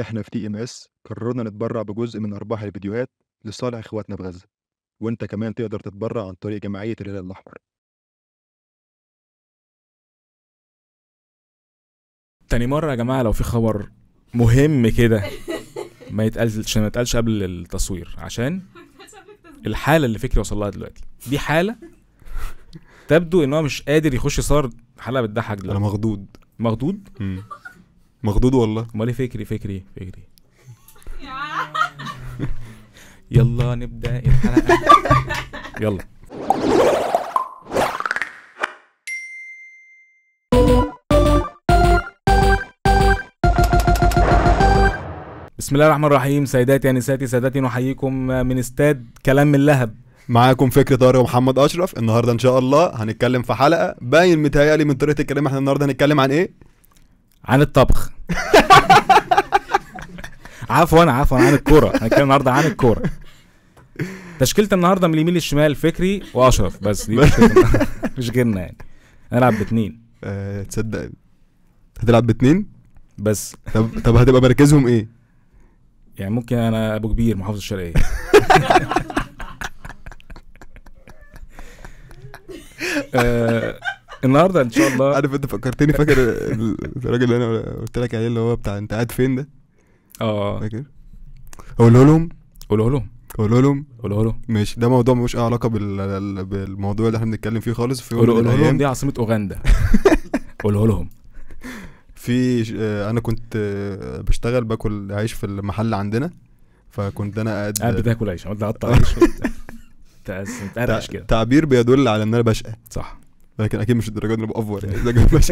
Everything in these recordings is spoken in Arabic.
إحنا في تي إم إس قررنا نتبرع بجزء من أرباح الفيديوهات لصالح إخواتنا في غزة وأنت كمان تقدر تتبرع عن طريق جمعية الهلال الأحمر تاني مرة يا جماعة لو في خبر مهم كده ما يتقالش ما يتقالش قبل التصوير عشان الحالة اللي فكري وصل لها دلوقتي دي حالة تبدو ان هو مش قادر يخش صار حلقة بتضحك دلوقتي انا مخضوض مخضوض مخضوض والله امال ايه فكري فكري فكري يلا نبدا الحلقه يلا بسم الله الرحمن الرحيم سيداتي انساتي سادتي نحييكم من استاد كلام من لهب معاكم فكري طارق ومحمد اشرف النهارده ان شاء الله هنتكلم في حلقه باين متهيألي من طريقه الكلام احنا النهارده هنتكلم عن ايه عن الطبخ عفوا عفوا عن الكوره هنتكلم النهارده عن الكوره تشكيله النهارده من اليمين للشمال فكري واشرف بس دي مش غيرنا يعني هنلعب باتنين آه، تصدق هتلعب باتنين بس طب طب هتبقى مركزهم ايه؟ يعني ممكن انا ابو كبير محافظ الشرقيه أه النهارده ان شاء الله عارف انت فكرتني فاكر الراجل اللي انا قلت لك عليه اللي هو بتاع انت قاعد فين ده؟ اه فاكر؟ قوله لهم قوله لهم قوله لهم قوله لهم ماشي ده موضوع ملوش اي علاقه بالموضوع اللي احنا بنتكلم فيه خالص في يوم قوله لهم دي عاصمه اوغندا قوله لهم في آه، انا كنت آه، بشتغل باكل عيش في المحل عندنا فكنت انا قاعد قاعد بتاكل عيش قاعد قطع عيش كده تعبير بيدل على ان انا بشقى صح لكن اكيد مش الدرجات دي انا بافور يعني ده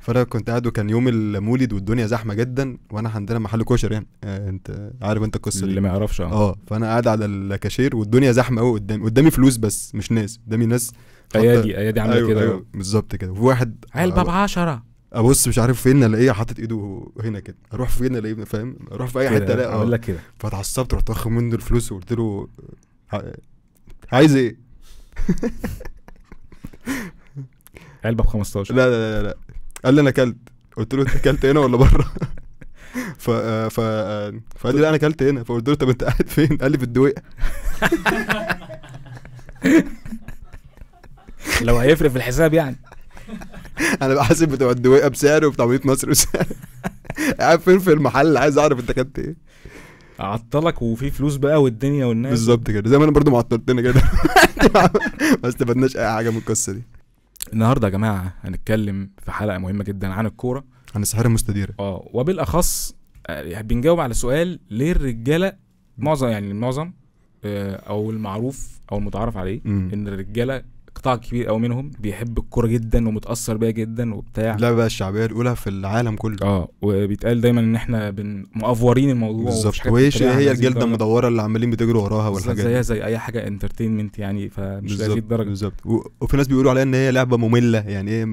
فانا كنت قاعد وكان يوم المولد والدنيا زحمه جدا وانا عندنا محل كشري يعني آه انت عارف انت القصه اللي ما يعرفش آه. اه فانا قاعد على الكاشير والدنيا زحمه قوي قدامي قدامي فلوس بس مش ناس قدامي ناس ايادي ايادي عامله أيوة كده ايوه بالظبط كده وفي واحد علبه ب 10 ابص مش عارف فين الاقيه حاطط ايده هنا كده اروح فين الاقيه فاهم اروح في اي حته الاقي اقول آه. لك كده فاتعصبت رحت واخد منه الفلوس وقلت له عايز ايه علبه ب 15 لا لا لا لا قال لي انا اكلت قلت له انت اكلت هنا ولا بره ف ف فقال لي لا انا اكلت هنا فقلت له طب انت قاعد فين؟ قال لي في الدويقه لو هيفرق في الحساب يعني انا بحاسب بتوع الدويقه بسعر وبتوع مدينه نصر بسعر قاعد فين في المحل عايز اعرف انت اكلت ايه عطلك وفي فلوس بقى والدنيا والناس بالظبط كده زي ما انا برضو معطلتني كده ما استفدناش اي حاجه من القصه دي النهارده يا جماعه هنتكلم في حلقه مهمه جدا عن الكوره عن السحر المستديره اه وبالاخص آه، بنجاوب على سؤال ليه الرجاله معظم يعني المعظم آه، او المعروف او المتعارف عليه ان الرجاله قطاع كبير قوي منهم بيحب الكوره جدا ومتاثر بيها جدا وبتاع اللعبه الشعبيه الاولى في العالم كله اه وبيتقال دايما ان احنا بن... مقفورين الموضوع بالظبط وايش هي الجلده المدوره اللي عمالين بتجروا وراها والحاجات زيها زي اي حاجه انترتينمنت يعني فمش زي الدرجه بالظبط وفي ناس بيقولوا عليها ان هي لعبه ممله يعني ايه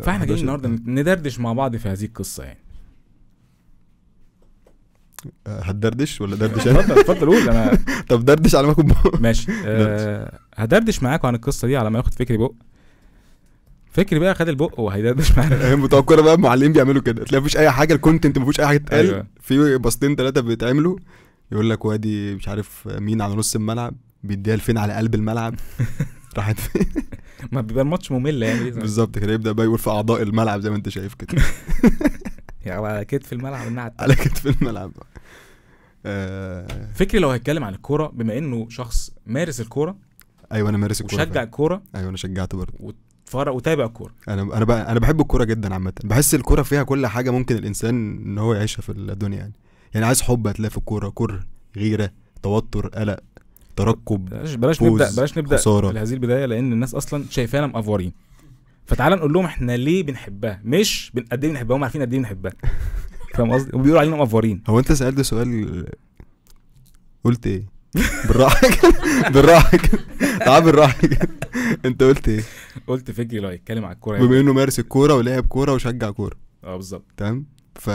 فاحنا جايين النهارده ندردش مع بعض في هذه القصه يعني آه، هتدردش ولا دردش انا؟ اتفضل اتفضل قول انا طب دردش على ما اكون ماشي آه هدردش معاكم عن القصه دي على ما ياخد فكري بق فكري بقى خد البق وهيدردش معانا متوقع بقى المعلمين بيعملوا كده تلاقي مفيش اي حاجه الكونتنت مفيش اي حاجه تتقال أيوة. في بسطين ثلاثه بيتعملوا يقول لك وادي مش عارف مين على نص الملعب بيديها لفين على قلب الملعب راحت فين ما بيبقى الماتش ممل يعني بالظبط كده يبدا بقى يقول في اعضاء الملعب زي ما انت شايف كده يعني على كتف الملعب انها على كتف الملعب آه... فكري لو هيتكلم عن الكوره بما انه شخص مارس الكوره ايوه انا مارس الكوره وشجع الكوره ايوه انا شجعته برضه واتفرج وتابع الكوره انا انا انا بحب الكوره جدا عامه بحس الكوره فيها كل حاجه ممكن الانسان ان هو يعيشها في الدنيا يعني يعني عايز حب هتلاقي في الكوره كره غيره توتر قلق ترقب بلاش بلاش نبدا بلاش نبدا هذه البدايه لان الناس اصلا شايفانا مافورين فتعال نقول لهم احنا ليه بنحبها مش بنقدم قد ايه بنحبها هم عارفين قد ايه بنحبها فاهم قصدي وبيقولوا علينا مفورين هو انت سالت سؤال قلت ايه بالراحه كده بالراحه كده تعال بالراحه كده انت قلت ايه قلت فكري لو هيتكلم على الكوره بما يعني. انه مارس الكوره ولعب كوره وشجع كوره اه بالظبط تمام ف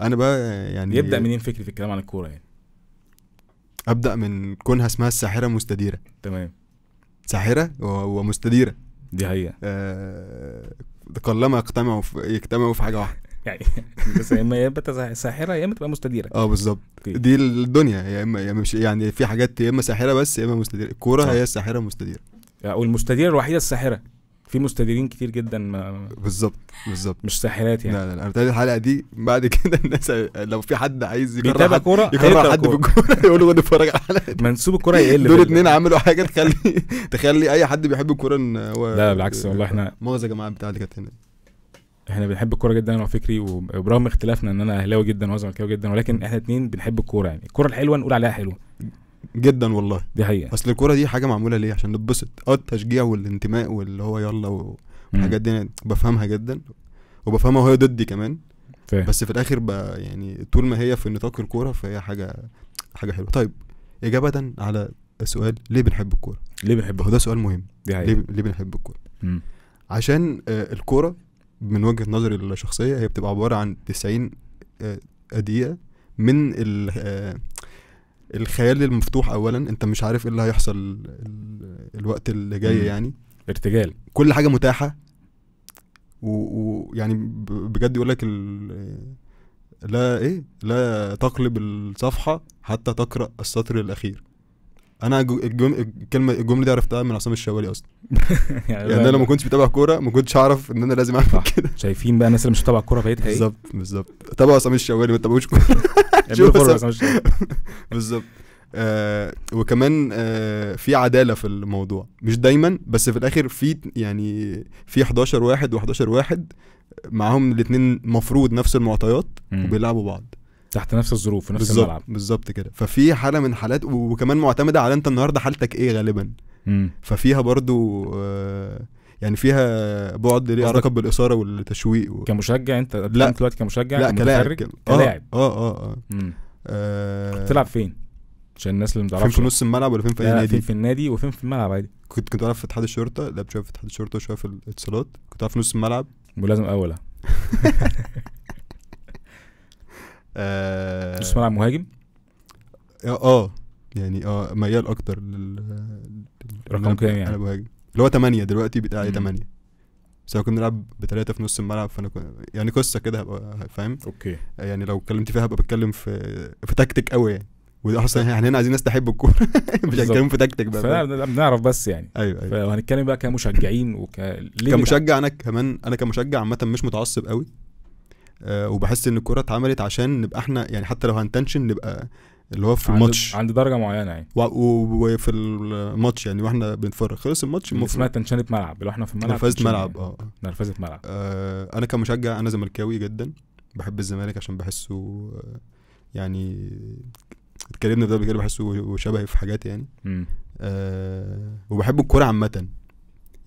انا بقى يعني يبدا منين فكري في الكلام عن الكوره يعني ابدا من كونها اسمها الساحره مستديره تمام ساحره ومستديره دي حقيقه آه قلما يجتمعوا في يجتمعوا في حاجه واحده يعني بس يا اما يا اما ساحره يا اما تبقى مستديره اه بالظبط دي الدنيا يا اما يا مش يعني في حاجات يا اما ساحره بس يا اما مستديره الكوره هي الساحره المستديره والمستديره الوحيده الساحره في مستديرين كتير جدا ما بالظبط بالظبط مش ساحرات يعني لا لا, انا بتهيألي الحلقه دي بعد كده الناس لو في حد عايز يكرر كوره يكرر حد بالكوره يقول له اتفرج على الحلقه دي منسوب الكوره يقل دول اتنين عملوا حاجه تخلي تخلي اي حد بيحب الكوره ان هو لا بالعكس والله احنا مؤاخذه يا جماعه بتاع اللي كانت هنا احنا بنحب الكوره جدا انا وفكري وبرغم اختلافنا ان انا اهلاوي جدا وهو جدا ولكن احنا اتنين بنحب الكوره يعني الكوره الحلوه نقول عليها حلوه جدا والله دي حقيقه اصل الكوره دي حاجه معموله ليه عشان نتبسط اه التشجيع والانتماء واللي هو يلا والحاجات دي بفهمها جدا وبفهمها وهي ضدي كمان فيه. بس في الاخر بقى يعني طول ما هي في نطاق الكوره فهي حاجه حاجه حلوه طيب اجابه على السؤال ليه بنحب الكوره ليه بنحب هو ده سؤال مهم دي حقيقة. ليه ليه بنحب الكوره عشان آه الكوره من وجهه نظري الشخصيه هي بتبقى عباره عن 90 آه دقيقه من آه الخيال المفتوح اولا انت مش عارف ايه اللي هيحصل الوقت اللي جاي مم. يعني ارتجال كل حاجه متاحه ويعني و... يعني بجد يقول لك ال... لا ايه لا تقلب الصفحه حتى تقرا السطر الاخير انا الجم... الكلمه الجمله دي عرفتها من عصام الشوالي اصلا يعني, يعني انا لو ما كنتش بتابع كوره ما كنتش اعرف ان انا لازم اعمل كده شايفين بقى الناس اللي مش بتابع كوره فايتها ايه بالظبط بالظبط تابعوا عصام الشوالي ما تتابعوش كوره بالظبط آه وكمان آه في عداله في الموضوع مش دايما بس في الاخر في يعني في 11 واحد و11 واحد معاهم الاثنين مفروض نفس المعطيات وبيلعبوا بعض تحت نفس الظروف في نفس بالزبط. الملعب بالظبط كده ففي حاله من حالات وكمان معتمده على انت النهارده حالتك ايه غالبا مم. ففيها برضو آه، يعني فيها بعد ليه علاقه بالاثاره والتشويق و... كمشجع انت لا دلوقتي كمشجع لا كلاعب آه، كلاعب اه اه اه, آه. آه... بتلعب فين؟ عشان الناس اللي ما تعرفش فين في نص الملعب ولا فين في اي نادي؟ فين في النادي وفين في الملعب عادي كنت كنت بلعب في اتحاد الشرطه لعبت شويه في اتحاد الشرطه وشويه في الاتصالات كنت بلعب في نص الملعب ولازم اول آه نص نعم، ملعب مهاجم آه،, اه يعني اه ميال اكتر لل رقم كام يعني؟ مهاجم اللي هو 8 دلوقتي بتاع 8 بس لو كنا بنلعب بثلاثه في نص الملعب فانا يعني قصه كده هبقى فاهم اوكي آه، يعني لو اتكلمت فيها هبقى بتكلم في في تكتيك قوي يعني وده اصلا احنا هنا عايزين ناس تحب الكوره مش هنتكلم في تكتيك بقى بنعرف بس يعني ايوه ايوه فهنتكلم بقى كمشجعين وك كمشجع انا كمان انا كمشجع عامه مش متعصب قوي آه، وبحس ان الكوره اتعملت عشان نبقى احنا يعني حتى لو هنتنشن نبقى اللي هو في عند الماتش عند درجه معينه يعني وفي الماتش يعني واحنا بنتفرج خلص الماتش المفروض اسمها تنشنة ملعب اللي احنا في الملعب نرفزه ملعب اه نرفزه ملعب آه انا كمشجع انا زملكاوي جدا بحب الزمالك عشان بحسه آه، يعني اتكلمنا ده قبل كده بحسه شبهي في حاجات يعني آه وبحب الكوره عامه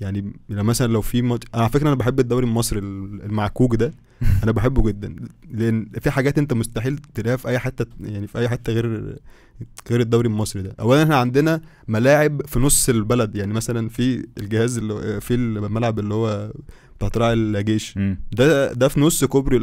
يعني, يعني مثلا لو في ماتش انا على فكره انا بحب الدوري المصري المعكوك ده انا بحبه جدا لان في حاجات انت مستحيل تلاقيها في اي حته يعني في اي حته غير غير الدوري المصري ده اولا احنا عندنا ملاعب في نص البلد يعني مثلا في الجهاز اللي في الملعب اللي هو بتاع الجيش ده ده في نص كوبري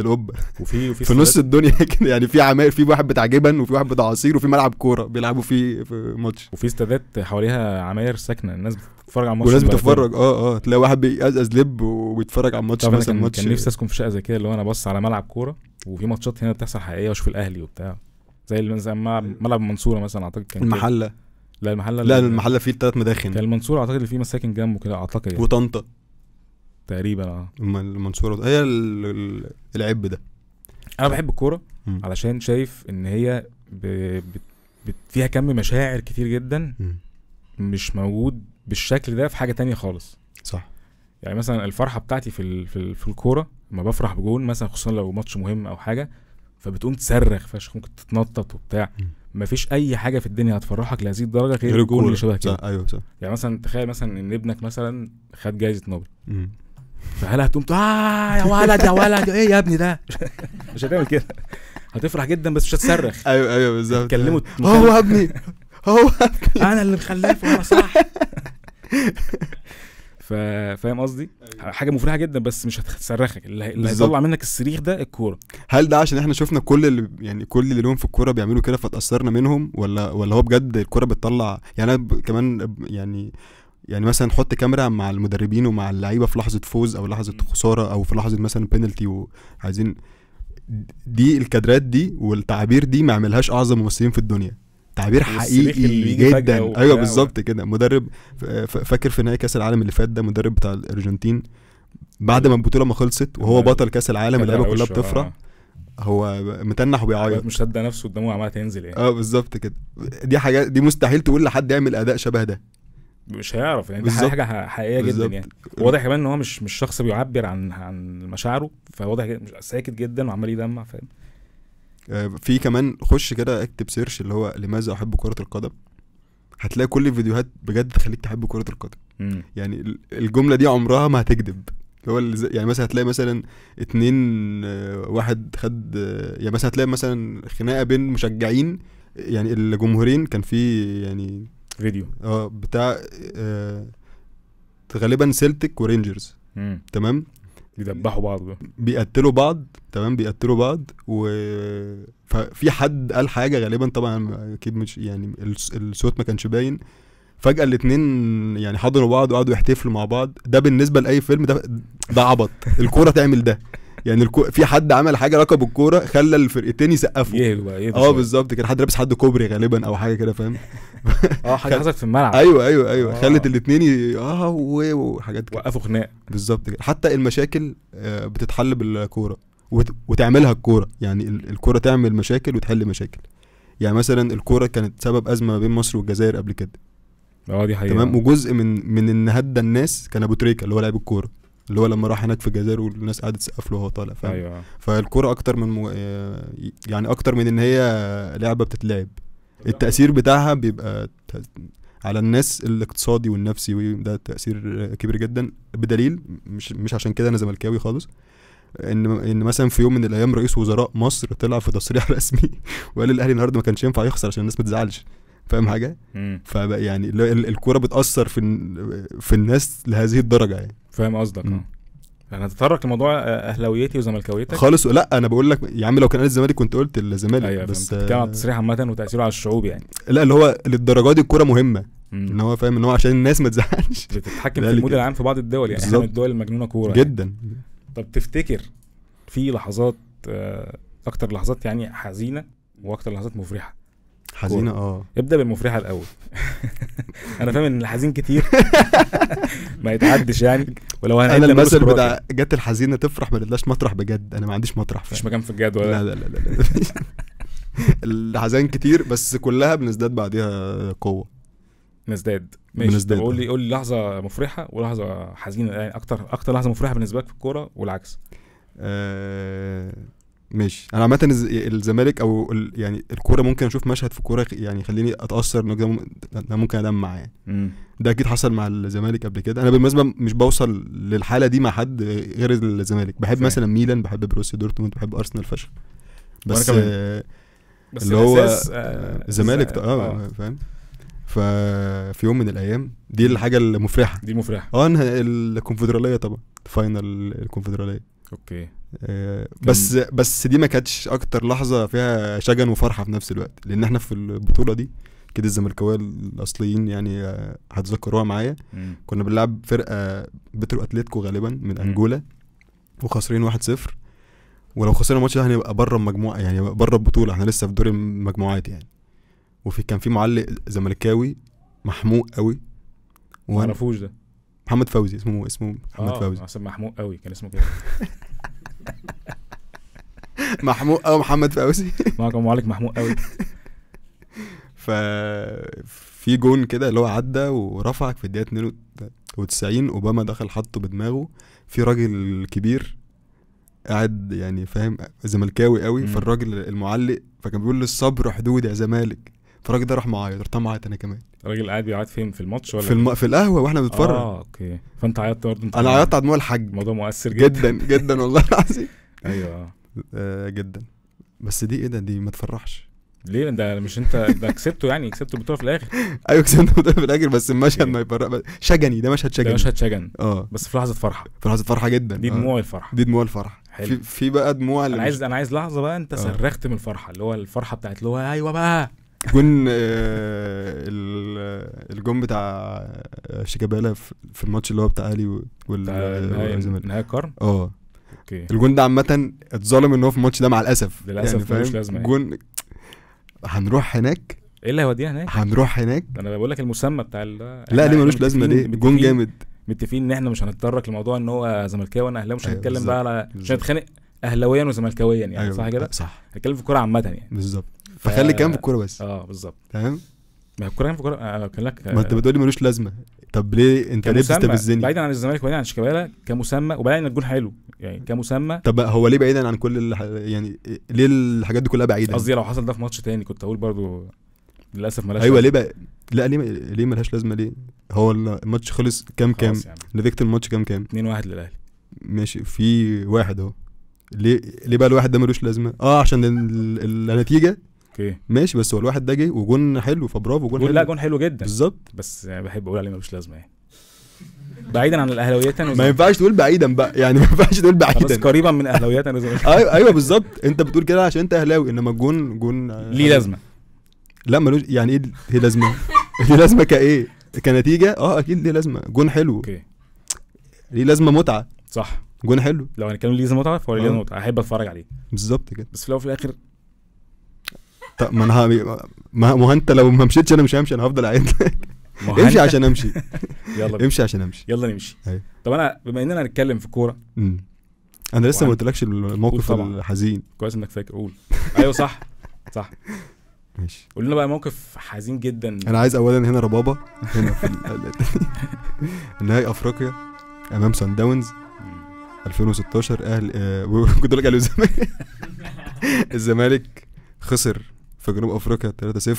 القبه وفي وفي في نص الدنيا كده يعني في عماير في واحد بتاع جبن وفي واحد بتاع عصير وفي ملعب كوره بيلعبوا فيه في ماتش وفي استادات حواليها عماير ساكنه الناس بتتفرج على الماتش والناس بتتفرج اه اه تلاقي واحد بيقزقز لب وبيتفرج على الماتش مثلا كان, ماتش كان نفسي اسكن في شقه زي كده اللي هو انا بص على ملعب كوره وفي ماتشات هنا بتحصل حقيقيه واشوف الاهلي وبتاع زي زي ملعب المنصوره مثلا اعتقد كان المحله لا المحله لا المحله فيه ثلاث مداخن كان المنصوره اعتقد اللي فيه مساكن جنبه كده اعتقد يعني. وطنطا تقريبا اه المنصوره هي العب ده انا بحب الكوره علشان شايف ان هي ب... ب... فيها كم مشاعر كتير جدا مم. مش موجود بالشكل ده في حاجه تانية خالص صح يعني مثلا الفرحه بتاعتي في ال... في, ال... في الكوره لما بفرح بجون مثلا خصوصا لو ماتش مهم او حاجه فبتقوم تصرخ فشخ ممكن تتنطط وبتاع ما مفيش اي حاجه في الدنيا هتفرحك لهذه الدرجه غير الجون اللي شبه كده ايوه صح يعني مثلا تخيل مثلا ان ابنك مثلا خد جايزه نوبل فهلا هتقوم اه يا ولد يا ولد ايه يا ابني ده مش هتعمل كده هتفرح جدا بس مش هتصرخ ايوه ايوه بالظبط كلمه أيوة. هو ابني هو ابني انا اللي مخلفه انا صح فاهم قصدي أيوة. حاجه مفرحه جدا بس مش هتصرخك اللي هيطلع منك الصريخ ده الكوره هل ده عشان احنا شفنا كل اللي يعني كل اللي لهم في الكوره بيعملوا كده فتاثرنا منهم ولا ولا هو بجد الكوره بتطلع يعني انا كمان يعني يعني مثلا نحط كاميرا مع المدربين ومع اللعيبه في لحظه فوز او لحظه خساره او في لحظه مثلا بينالتي وعايزين دي الكادرات دي والتعابير دي ما عملهاش اعظم ممثلين في الدنيا تعبير حقيقي جدا ايوه بالظبط كده مدرب فاكر في نهائي كاس العالم اللي فات ده مدرب بتاع الارجنتين بعد ما البطوله ما خلصت وهو بطل كاس العالم اللعيبه كلها بتفرح آه. هو متنح وبيعيط مش هدى نفسه قدامه عماله تنزل يعني اه بالظبط كده دي حاجات دي مستحيل تقول لحد يعمل اداء شبه ده مش هيعرف يعني دي حاجه حقيقيه بالزبط. جدا يعني واضح كمان ان هو مش مش شخص بيعبر عن عن مشاعره فواضح ساكت جدا وعمال يدمع فاهم آه، في كمان خش كده اكتب سيرش اللي هو لماذا احب كره القدم هتلاقي كل الفيديوهات بجد تخليك تحب كره القدم م. يعني الجمله دي عمرها ما هتكذب اللي هو يعني مثلا هتلاقي مثلا اتنين آه، واحد خد آه، يعني مثلا هتلاقي مثلا خناقه بين مشجعين يعني الجمهورين كان في يعني فيديو اه بتاع آه غالبا سيلتك ورينجرز مم. تمام بيدبحوا بعض بقى بيقتلوا بعض تمام بيقتلوا بعض و ففي حد قال حاجه غالبا طبعا اكيد مش يعني الصوت ما كانش باين فجاه الاثنين يعني حضروا بعض وقعدوا يحتفلوا مع بعض ده بالنسبه لاي فيلم ده ده عبط الكوره تعمل ده يعني الكو... في حد عمل حاجه علاقه بالكوره خلى الفرقتين يسقفوا اه بالظبط كان حد لابس حد كوبري غالبا او حاجه كده فاهم اه حاجه حصلت في الملعب ايوه ايوه ايوه آه. خلت الاثنين ي... اه وحاجات كده وقفوا خناق بالظبط كده حتى المشاكل آه، بتتحل بالكوره وت... وتعملها الكوره يعني الكوره تعمل مشاكل وتحل مشاكل يعني مثلا الكوره كانت سبب ازمه ما بين مصر والجزائر قبل كده اه دي حقيقة تمام وجزء من من ان هدى الناس كان ابو تريكه اللي هو لعيب الكوره اللي هو لما راح هناك في الجزائر والناس قعدت تسقف له وهو طالع فاهم أيوة. فالكوره اكتر من مو... يعني اكتر من ان هي لعبه بتتلعب التاثير بتاعها بيبقى على الناس الاقتصادي والنفسي ده تاثير كبير جدا بدليل مش مش عشان كده انا زملكاوي خالص ان ان مثلا في يوم من الايام رئيس وزراء مصر طلع في تصريح رسمي وقال الاهلي النهارده ما كانش ينفع يخسر عشان الناس ما تزعلش فاهم حاجه؟ فبقى يعني الكوره بتاثر في في الناس لهذه الدرجه يعني فاهم قصدك اه انا يعني اتطرق لموضوع آه، اهلاويتي وزملكاويتك خالص لا انا بقول لك يا عم لو كان قال الزمالك كنت قلت الزمالك أيوة بس كان عن التصريح عامه وتاثيره على الشعوب يعني لا اللي هو للدرجه دي الكوره مهمه مم. ان هو فاهم ان هو عشان الناس ما تزعلش بتتحكم في المود العام في بعض الدول يعني احنا من الدول المجنونه كوره يعني. جدا يعني. طب تفتكر في لحظات آه، اكتر لحظات يعني حزينه واكتر لحظات مفرحه حزينه اه ابدا بالمفرحه الاول انا فاهم ان الحزين كتير ما يتعدش يعني ولو انا المثل بتاع جت الحزينه تفرح ما لله مطرح بجد انا ما عنديش مطرح فعلا. مش مكان في الجدول لا لا لا لا, لا. الحزان كتير بس كلها بنزداد بعديها قوه نزداد ماشي قول لي آه. قول لي لحظه مفرحه ولحظه حزينه يعني اكتر اكتر لحظه مفرحه بالنسبه لك في الكوره والعكس آه... ماشي انا عامه الزمالك او ال يعني الكوره ممكن اشوف مشهد في الكوره يعني يخليني اتاثر ان ده انا ممكن ادمع يعني ده اكيد حصل مع الزمالك قبل كده انا بالمناسبه مش بوصل للحاله دي مع حد غير الزمالك بحب مثلا ميلان بحب بروسيا دورتموند بحب ارسنال فشخ بس بس اللي هو آه، الزمالك آه, آه, آه فاهم ففي يوم من الايام دي الحاجه المفرحه دي مفرحه اه الكونفدراليه طبعا فاينل الكونفدراليه اوكي آه، بس بس دي ما كانتش اكتر لحظه فيها شجن وفرحه في نفس الوقت لان احنا في البطوله دي كده الزملكاويه الاصليين يعني آه، هتذكروها معايا كنا بنلعب فرقه بترو اتلتيكو غالبا من انجولا وخسرين 1-0 ولو خسرنا الماتش ده هنبقى بره المجموعه يعني بره البطوله احنا لسه في دور المجموعات يعني وفي كان في معلق زملكاوي محموق قوي ما ده محمد فوزي اسمه اسمه محمد آه فوزي اصل محمود قوي كان اسمه كده محمود او محمد فوزي ما كان معلق محمود قوي ف في جون كده اللي هو عدى ورفعك في الدقيقه 92 اوباما دخل حطه بدماغه في راجل كبير قاعد يعني فاهم زملكاوي قوي فالراجل المعلق فكان بيقول له الصبر حدود يا زمالك فالراجل ده راح معايا رحت معايا انا كمان الراجل قاعد بيعيط فين في الماتش ولا في الم... في القهوه واحنا بنتفرج اه اوكي فانت عيطت برضه انا عيطت على دموع الحاج الموضوع مؤثر جدا جدا, جداً والله العظيم ايوه آه جدا بس دي ايه ده دي ما تفرحش ليه ده مش انت ده كسبته يعني كسبته البطوله في الاخر ايوه كسبت البطوله في الاخر بس المشهد أيوة. ما يفرق شجني ده مشهد شجني ده مشهد شجن اه بس في لحظه فرحه في لحظه فرحه جدا دي آه. دموع الفرحه دي دموع الفرحه حلو في, في بقى دموع انا عايز انا عايز لحظه بقى انت آه. صرخت من الفرحه اللي هو الفرحه بتاعت اللي هو ايوه بقى جون آه، الجون بتاع آه، شيكابالا في الماتش اللي هو بتاع الاهلي والزمالك نهائي القرن اه اوكي الجون ده عامه اتظلم ان هو في الماتش ده مع الاسف للاسف يعني فاهم مش لازمه يعني. جون هنروح هناك ايه اللي هيوديها هناك؟ هنروح هناك انا بقول لك المسمى بتاع لا ليه ملوش لازمه ليه؟ جون جامد متفقين ان احنا مش هنتطرق لموضوع ان هو زملكاوي وانا اهلاوي مش أيوه، هنتكلم بقى على مش هنتخانق اهلاويا وزملكاويا يعني أيوة صح كده؟ صح هنتكلم في الكوره عامه يعني بالظبط فخلي الكلام في الكوره بس اه بالظبط تمام ما الكوره كان في الكوره آه كان لك ما انت بتقول لي ملوش لازمه طب ليه انت ليه بتستفزني بعيدا عن الزمالك وبعيدا عن شيكابالا كمسمى وبعيدا عن الجون حلو يعني كمسمى طب هو ليه بعيدا عن كل الح... يعني ليه الحاجات دي كلها بعيده قصدي لو حصل ده في ماتش تاني كنت اقول برضو للاسف ملهاش ايوه ليه بقى لا ليه ليه ملهاش لازمه ليه هو الماتش خلص كام كام نتيجه الماتش كام كام 2-1 للاهلي ماشي في واحد اهو ليه ليه بقى الواحد ده ملوش لازمه اه عشان النتيجه اوكي ماشي بس هو الواحد ده جه وجون حلو فبرافو جون حلو لا جون حلو جدا بالظبط بس يعني بحب اقول عليه ملوش لازمه يعني بعيدا عن الاهلاويات ما ينفعش تقول بعيدا بقى يعني ما ينفعش تقول بعيدا بس قريبا من اهلاويات ايوه ايوه بالظبط انت بتقول كده عشان انت اهلاوي انما الجون جون آه، ليه لازمه لا ملوش يعني ايه ليه لازمه ليه لازمه كايه كنتيجه اه اكيد ليه لازمه جون حلو اوكي ليه لازمه متعه صح جون حلو لو هنتكلم ليه لازمه متعه فهو ليه لازمه آه. متعه احب اتفرج عليه بالظبط كده بس في الاول وفي الاخر طب ما انا ما هو انت لو ما مشيتش انا مش همشي انا هفضل قاعد امشي عشان امشي يلا امشي عشان امشي يلا نمشي طب انا بما اننا هنتكلم في كوره انا لسه ما قلتلكش الموقف الحزين كويس انك فاكر قول ايوه صح صح ماشي قول لنا بقى موقف حزين جدا انا عايز اولا هنا ربابه هنا في نهائي افريقيا امام سان داونز 2016 اهل آه، كنت كنت لك اهلي الزمالك خسر في جنوب افريقيا 3-0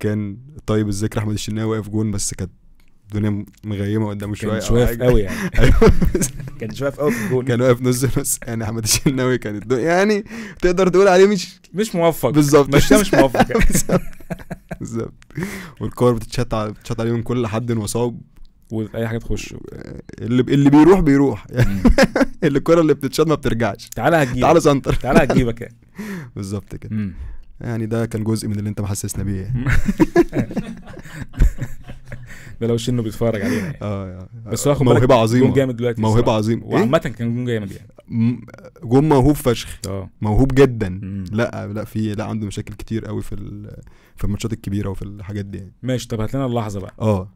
كان طيب الذكر احمد الشناوي واقف جون بس كانت الدنيا مغيمه قدامه شويه كان شويه قوي يعني أيوة. كان شويه قوي في الجون كان واقف نص نص يعني احمد الشناوي كان الدنيا يعني تقدر تقول عليه مش مش موفق بالظبط مش مش موفق بالظبط والكور بتتشط على بتتشط عليهم كل حد وصاب واي حاجه تخش اللي اللي بيروح بيروح يعني الكره اللي بتتشط ما بترجعش تعالى هتجيبك تعالى سنتر تعالى هتجيبك يعني بالظبط كده يعني ده كان جزء من اللي انت محسسنا بيه يعني. ده لو شنو بيتفرج علينا آه، يعني. آه،, اه بس هو موهبه عظيمه جون جامد دلوقتي موهبه عظيمه وعامه كان جون جامد يعني جون موهوب فشخ اه موهوب جدا لا لا في لا عنده مشاكل كتير قوي في في الماتشات الكبيره وفي الحاجات دي يعني ماشي طب هات لنا اللحظه بقى اه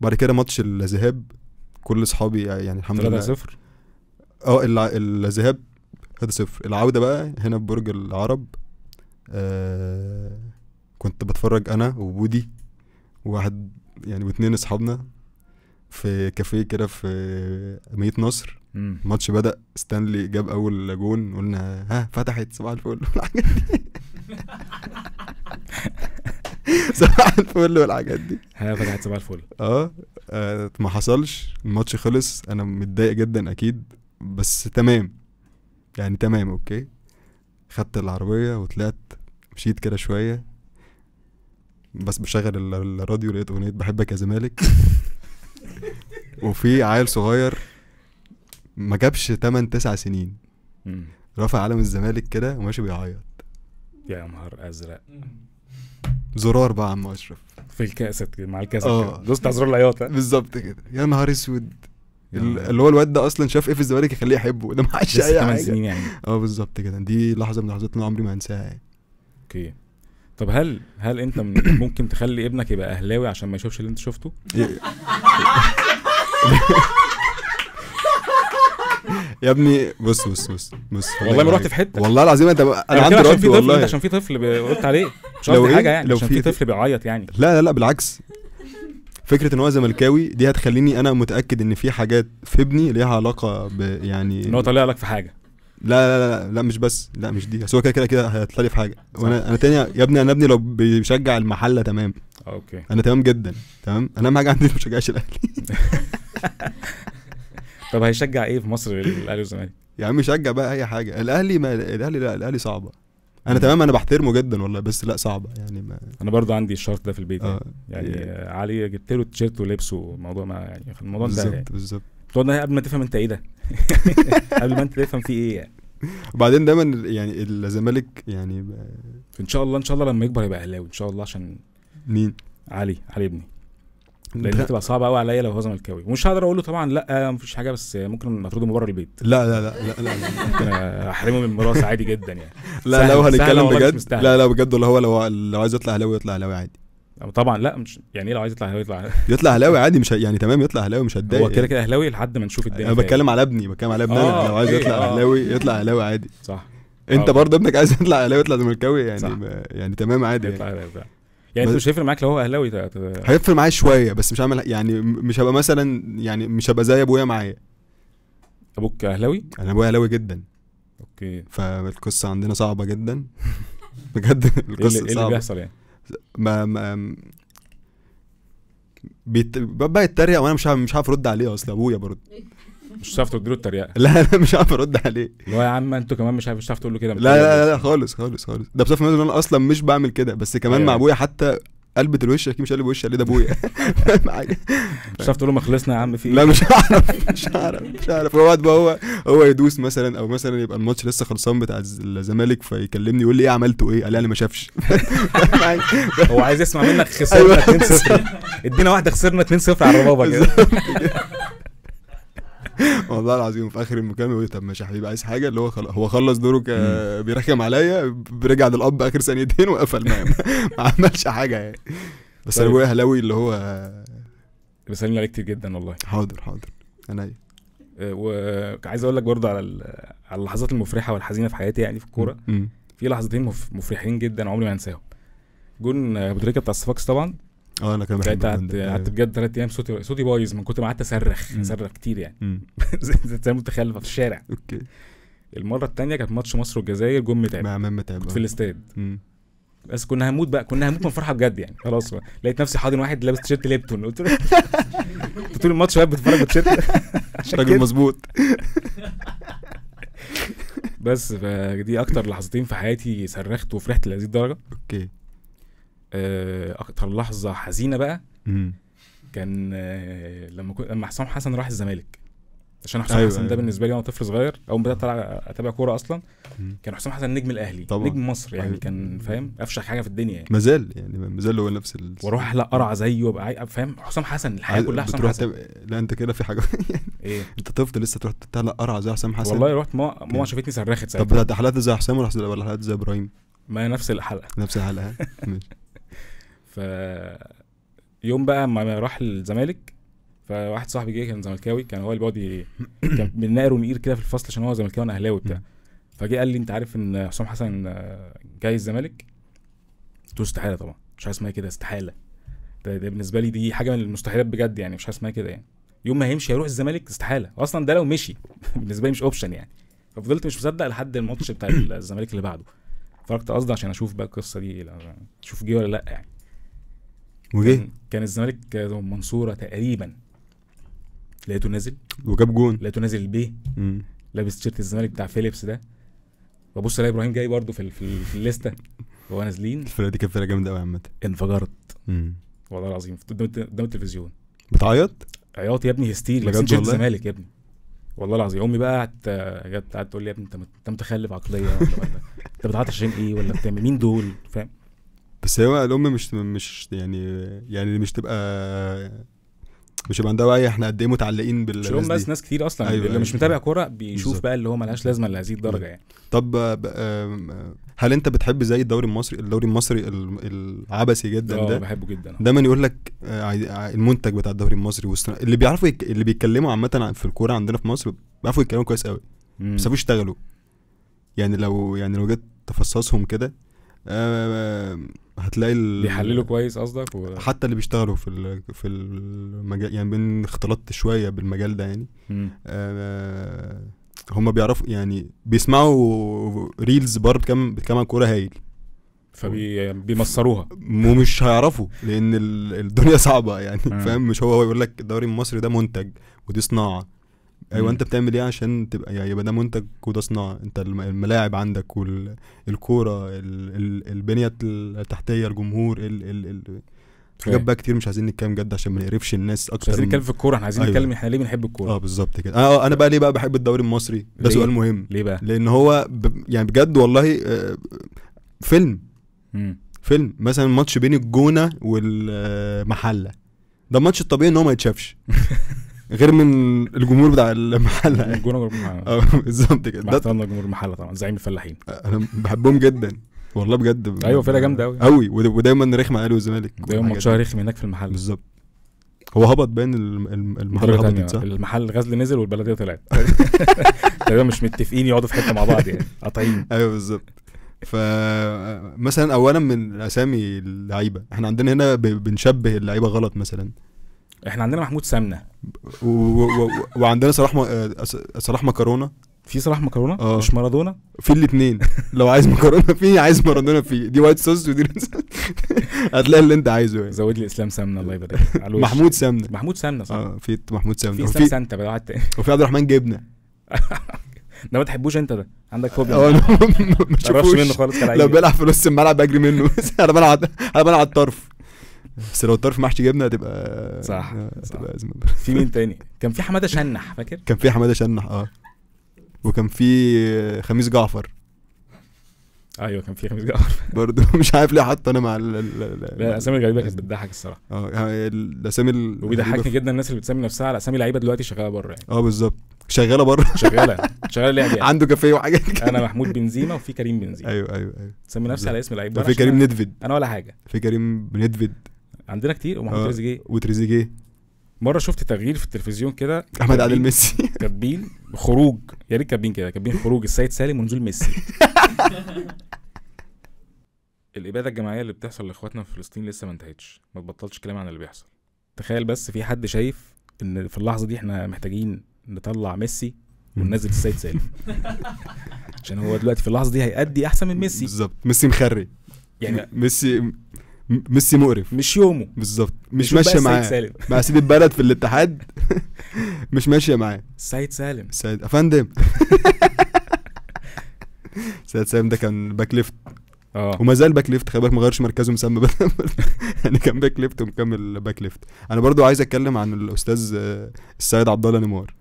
بعد كده ماتش الذهاب كل اصحابي يعني الحمد لله 3 0 اه الذهاب 3 0 العوده بقى هنا في برج العرب آه، كنت بتفرج انا وبودي وواحد يعني واتنين اصحابنا في كافيه كده في ميت نصر الماتش بدا ستانلي جاب اول جون قلنا ها فتحت صباح الفل والحاجات دي صباح الفل والحاجات دي ها فتحت صباح الفل آه،, اه ما حصلش الماتش خلص انا متضايق جدا اكيد بس تمام يعني تمام اوكي خدت العربية وطلعت مشيت كده شوية بس بشغل الراديو لقيت أغنية بحبك يا زمالك وفي عيل صغير ما جابش 8 9 سنين رافع علم الزمالك كده وماشي بيعيط يا نهار ازرق زرار بقى عم اشرف في الكاسة مع الكاسة اه دوست على زرار العياط بالظبط كده يا نهار اسود آه. اللي هو الواد ده اصلا شاف ايه في الزمالك يخليه يحبه ده ما عادش اي حاجه سنين يعني اه بالظبط كده دي لحظه من لحظات انا عمري ما هنساها يعني اوكي طب هل هل انت ممكن تخلي ابنك يبقى اهلاوي عشان ما يشوفش اللي انت شفته؟ يا ابني بص بص بص بص والله ما رحت في حته والله العظيم انت انا عندي عشان في طفل والله. انت عشان في طفل قلت عليه مش قصدي إيه؟ حاجه يعني لو عشان في طفل بيعيط يعني لا لا لا بالعكس فكره ان هو زملكاوي دي هتخليني انا متاكد ان في حاجات في ابني ليها علاقه ب يعني ان هو طلع لك في حاجه لا لا لا لا مش بس لا مش دي بس هو كده كده كده هيطلع لي في حاجه وانا انا تاني يا ابني انا ابني لو بيشجع المحله تمام اوكي انا تمام جدا تمام انا اهم حاجه عندي ما بشجعش الاهلي طب هيشجع ايه في مصر الاهلي والزمالك؟ يا عم يشجع بقى اي حاجه الاهلي ما الاهلي لا الاهلي صعبه انا تمام انا بحترمه جدا والله بس لا صعبه يعني ما انا برضو عندي الشرط ده في البيت يعني. آه. يعني, يعني علي جبت له التيشيرت ولبسه الموضوع ما يعني الموضوع ده بالظبط بالظبط تقعد قبل ما تفهم انت ايه ده قبل ما انت تفهم في ايه يعني وبعدين دايما يعني الزمالك يعني ان شاء الله ان شاء الله لما يكبر يبقى اهلاوي ان شاء الله عشان مين علي علي ابني لان هتبقى صعبه قوي عليا لو هو زملكاوي ومش هقدر اقول له طبعا لا مفيش حاجه بس ممكن نطرده من بره البيت لا لا لا لا, لا. ممكن احرمه من المراس عادي جدا يعني لا سهل لو هنتكلم بجد لا لا بجد اللي هو لو لو عايز يطلع اهلاوي يطلع اهلاوي عادي طبعا لا مش يعني ايه لو عايز يطلع اهلاوي يطلع يطلع اهلاوي عادي مش يعني تمام يطلع اهلاوي مش هتضايق هو كده يعني. كده اهلاوي لحد ما نشوف الدنيا انا بتكلم على ابني بتكلم على ابني آه، لو عايز يطلع اهلاوي أيوة. يطلع اهلاوي عادي صح انت آه. برضه ابنك عايز يطلع اهلاوي يطلع زملكاوي يعني يعني تمام عادي يطلع اهلاوي يعني. يعني انت مش هيفرق معاك لو هو اهلاوي هيفرق معايا شويه بس مش هعمل يعني مش هبقى مثلا يعني مش هبقى زي ابويا معايا ابوك اهلاوي انا ابويا اهلاوي جدا اوكي فالقصه عندنا صعبه جدا بجد إيه القصه إيه اللي, صعبه اللي بيحصل يعني ما, ما بيت... ببقى يتريق وانا مش مش عارف ارد عليه اصل ابويا برد مش هتعرف تديله التريقه يعني. لا لا مش عارف ارد عليه لا هو يا عم انتوا كمان مش عارف مش هتعرف تقول له كده لا لا لا, خالص خالص خالص ده بصفه النظر ان انا اصلا مش بعمل كده بس كمان أيوة. مع ابويا حتى قلبت الوش اكيد مش قلب وش قال ده ابويا مش عارف تقول له ما خلصنا يا عم في إيه؟ لا مش هعرف مش هعرف مش هعرف هو بقى هو هو يدوس مثلا او مثلا يبقى الماتش لسه خلصان بتاع الزمالك فيكلمني يقول لي ايه عملته ايه؟ قال لي انا ما شافش هو عايز يسمع منك خسرنا 2-0 أيوة. ادينا واحده خسرنا 2-0 على الربابه كده والله العظيم في اخر المكالمه يقول طب ماشي يا حبيبي عايز حاجه اللي هو خلص هو خلص دوره بيرخم عليا رجع للاب اخر ثانيتين وقفل معايا ما عملش حاجه يعني بس طيب. ابويا اهلاوي اللي هو بيسلم عليك كتير جدا والله حاضر حاضر انا آه، وعايز اقول لك برضه على على اللحظات المفرحه والحزينه في حياتي يعني في الكوره في لحظتين مفرحين جدا عمري ما هنساهم جون ابو تريكه بتاع الصفاقس طبعا اه انا كمان بحب قعدت قعدت بجد ثلاث آه. ايام صوتي صوتي بايظ من كنت ما قعدت اصرخ اصرخ كتير يعني زي متخيل في الشارع اوكي المره الثانيه كانت ماتش مصر والجزائر جم متعب مع امام متعب كنت آه. في الاستاد بس كنا هموت بقى كنا هموت من الفرحه بجد يعني خلاص بقى لقيت نفسي حاضن واحد لابس تيشيرت ليبتون قلت له انت طول الماتش قاعد بتفرج بتيشيرت راجل مظبوط بس فدي اكتر لحظتين في حياتي صرخت وفرحت لهذه الدرجه اوكي آه، اكتر لحظه حزينه بقى مم. كان آه، لما كنت لما حسام حسن راح الزمالك عشان حسام أيوة حسن ده أيوة. بالنسبه لي وانا طفل صغير اول ما بدات اتابع كوره اصلا كان حسام حسن نجم الاهلي طبعا. نجم مصر يعني أيوة. كان فاهم افشخ حاجه في الدنيا يعني ما زال يعني ما زال هو نفس ال... واروح احلق قرع زيه وابقى فاهم حسام حسن الحياه كلها حسام حسن لا انت كده في حاجه يعني ايه انت طفل لسه تروح تحلق قرع زي حسام حسن والله رحت ماما ماما شافتني صرخت ساعتها طب حلقات زي حسام ولا حلقات زي ابراهيم؟ ما هي نفس الحلقه نفس الحلقه ماشي ف يوم بقى ما راح الزمالك فواحد صاحبي جه كان زملكاوي كان هو اللي بيقعد كان بنقر ونقير كده في الفصل عشان هو زملكاوي وانا اهلاوي وبتاع فجه قال لي انت عارف ان حسام حسن آه، جاي الزمالك قلت له استحاله طبعا مش عايز اسمها كده استحاله ده, ده بالنسبه لي دي حاجه من المستحيلات بجد يعني مش عايز اسمها كده يعني يوم ما هيمشي هيروح الزمالك استحاله اصلا ده لو مشي بالنسبه لي مش اوبشن يعني ففضلت مش مصدق لحد الماتش بتاع الزمالك اللي بعده فرقت قصدي عشان اشوف بقى القصه دي اشوف جه ولا لا يعني وجه كان, كان الزمالك منصوره تقريبا لقيته نازل وجاب جون لقيته نازل البي لابس تيشيرت الزمالك بتاع فيليبس ده ببص الاقي ابراهيم جاي برده في, في, الليسته هو نازلين الفرقه دي كانت فرقه جامده قوي عامه انفجرت والله العظيم قدام التلفزيون بتعيط؟ عياط يا ابني هستيري بجد والله الزمالك يا ابني والله العظيم امي بقى قعدت جت قعدت تقول لي يا ابني انت انت متخلف عقليا ولا إيه؟ انت بتعيط عشان ايه ولا بتعمل مين دول فاهم بس هو الام مش مش يعني يعني مش تبقى مش يبقى عندها وعي احنا قد ايه متعلقين بال مش بس ناس كتير اصلا أيوة اللي أيوة مش متابع كوره بيشوف بالزبط. بقى اللي هو ملهاش لازمه لهذه الدرجه يعني طب آه، آه، هل انت بتحب زي الدوري المصري الدوري المصري العبثي جدا آه، ده اه بحبه جدا دايما يقول لك المنتج بتاع الدوري المصري اللي بيعرفوا يك... اللي بيتكلموا عامه في الكوره عندنا في مصر بيعرفوا يتكلموا كويس قوي بس ما يشتغلوا يعني لو يعني لو جيت تفصصهم كده هتلاقي ال... بيحللوا كويس قصدك و... حتى اللي بيشتغلوا في ال... في المجال يعني بين اختلطت شويه بالمجال ده يعني آه... هم بيعرفوا يعني بيسمعوا ريلز بار بتكلم بكام عن كوره هايل فبيمصروها ومش هيعرفوا لان الدنيا صعبه يعني فاهم مش هو, هو يقول لك الدوري المصري ده منتج ودي صناعه ايوه انت بتعمل ايه عشان تبقى يعني يبقى ده منتج وده صناعه انت الملاعب عندك والكوره البنيه التحتيه الجمهور ال ال ال حاجات أيوة. بقى كتير مش عايزين نتكلم جد عشان ما نقرفش الناس اكتر مش عايزين نتكلم في الكوره احنا عايزين أيوة. نتكلم احنا ليه بنحب الكوره اه بالظبط كده انا آه، انا بقى ليه بقى بحب الدوري المصري ده سؤال مهم ليه بقى لان هو ب... يعني بجد والله آه، فيلم مم. فيلم مثلا ماتش بين الجونه والمحله ده الماتش الطبيعي ان هو ما يتشافش غير من الجمهور بتاع المحله الجمهور الجمهور المحله اه بالظبط كده احترمنا جمهور المحله طبعا زعيم الفلاحين انا بحبهم جدا والله بجد ايوه فرقه جامده قوي قوي ودايما رخم على اهلي والزمالك دايما ماتشها رخم هناك في المحل بالظبط هو هبط بين المحل صح؟ المحل الغزل نزل والبلديه طلعت تقريبا مش متفقين يقعدوا في حته مع بعض يعني قاطعين ايوه بالظبط ف مثلا اولا من اسامي اللعيبه احنا عندنا هنا بنشبه اللعيبه غلط مثلا احنا عندنا محمود سمنه وعندنا صلاح آه، صلاح مكرونه في صلاح مكرونه أوه. مش مارادونا في الاثنين لو عايز مكرونه في عايز مارادونا في دي وايت صوص ودي هتلاقي اللي انت عايزه يعني زود لي اسلام سمنه الله يبارك محمود سمنه محمود سمنه صح اه في محمود سمنه في اسلام سانتا بقى وفي عبد الرحمن جبنه ده ما تحبوش انت ده عندك فوبيا اه ما تشوفوش منه خالص لو بيلعب في نص الملعب بجري منه انا بلعب انا بلعب على الطرف بس لو الطرف محشي جبنه هتبقى صح هتبقى ازمه في مين تاني؟ كان في حماده شنح فاكر؟ كان في حماده شنح اه وكان في خميس جعفر ايوه كان في خميس جعفر برضه مش عارف ليه حتى انا مع ال ال لا الاسامي الغريبه كانت بتضحك الصراحه اه الاسامي وبيضحكني جدا الناس اللي بتسمي نفسها على اسامي لعيبه دلوقتي شغاله بره يعني اه بالظبط شغاله بره شغاله شغاله لعب يعني عنده كافيه وحاجات انا محمود بنزيما وفي كريم بنزيما ايوه ايوه ايوه تسمي نفسي على اسم لعيب في كريم ندفد انا ولا حاجه في كريم ندفد عندنا كتير ومحمود تريزيجيه آه. وتريزيجيه مره شفت تغيير في التلفزيون كده احمد عادل ميسي كاتبين خروج يا ريت كاتبين كده كاتبين خروج السيد سالم ونزول ميسي الاباده الجماعيه اللي بتحصل لاخواتنا في فلسطين لسه ما انتهتش ما تبطلش كلام عن اللي بيحصل تخيل بس في حد شايف ان في اللحظه دي احنا محتاجين نطلع ميسي وننزل السيد سالم عشان هو دلوقتي في اللحظه دي هيأدي احسن من ميسي بالظبط ميسي مخري يعني ميسي ميسي مقرف مش يومه بالظبط مش, مش ماشيه معاه مع سيد البلد في الاتحاد مش ماشيه معاه سيد سالم سيد افندم سيد سالم ده كان باك ليفت اه وما زال باك ليفت خلي بالك ما غيرش مركزه مسمى يعني كان باك ليفت ومكمل باك ليفت انا برضو عايز اتكلم عن الاستاذ آه، السيد عبد الله نيمار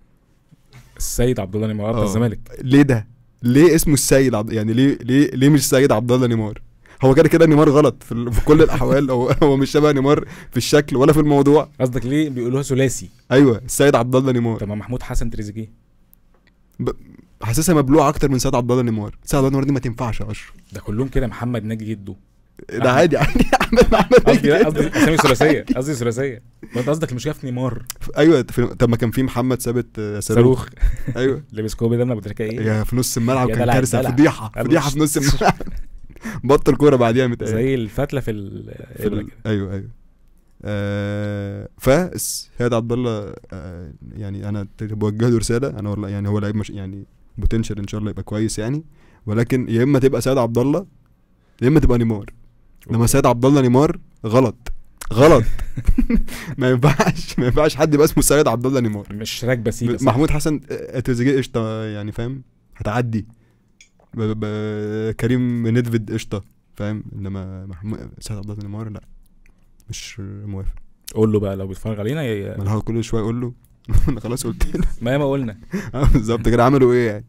السيد عبد الله نيمار آه. الزمالك ليه ده ليه اسمه السيد عبد يعني ليه ليه ليه مش السيد عبد الله نيمار هو كده كده نيمار غلط في, ال... في كل الاحوال هو هو مش شبه نيمار في الشكل ولا في الموضوع قصدك ليه بيقولوها ثلاثي ايوه السيد عبد الله نيمار طب محمود حسن تريزيجيه ب... حاسسها مبلوعه اكتر من سيد عبد الله نيمار سيد عبد الله نيمار دي ما تنفعش يا اشرف ده كلهم كده محمد ناجي جده ده عادي عادي احمد قصدي قصدي اسامي ثلاثيه قصدي ثلاثيه انت قصدك مش شايف نيمار ايوه طب ما كان في محمد ثابت صاروخ آه، ايوه لابس كوبي ده انا كنت ايه يا في نص الملعب كان كارثه فضيحه فضيحه في نص الملعب بطل كوره بعديها متقال زي الفتله في, ال... في ال... ايوه ايوه آه فسياد عبد الله آه يعني انا بوجه له رساله انا والله يعني هو لعيب مش يعني بوتنشال ان شاء الله يبقى كويس يعني ولكن يا اما تبقى سيد عبد الله يا اما تبقى نيمار لما سيد عبد الله نيمار غلط غلط ما ينفعش ما ينفعش حد يبقى اسمه سيد عبد الله نيمار مش راكبه سيكا محمود حسن اتزجي آه، آه، قشطه يعني فاهم هتعدي ب... ب... كريم ندفد قشطه فاهم انما محمود سعد عبد الله نيمار لا مش موافق قول له بقى لو بيتفرج علينا يا ما هو كل شويه قول له انا خلاص قلت له ما ما قلنا آه، بالظبط كده عملوا ايه يعني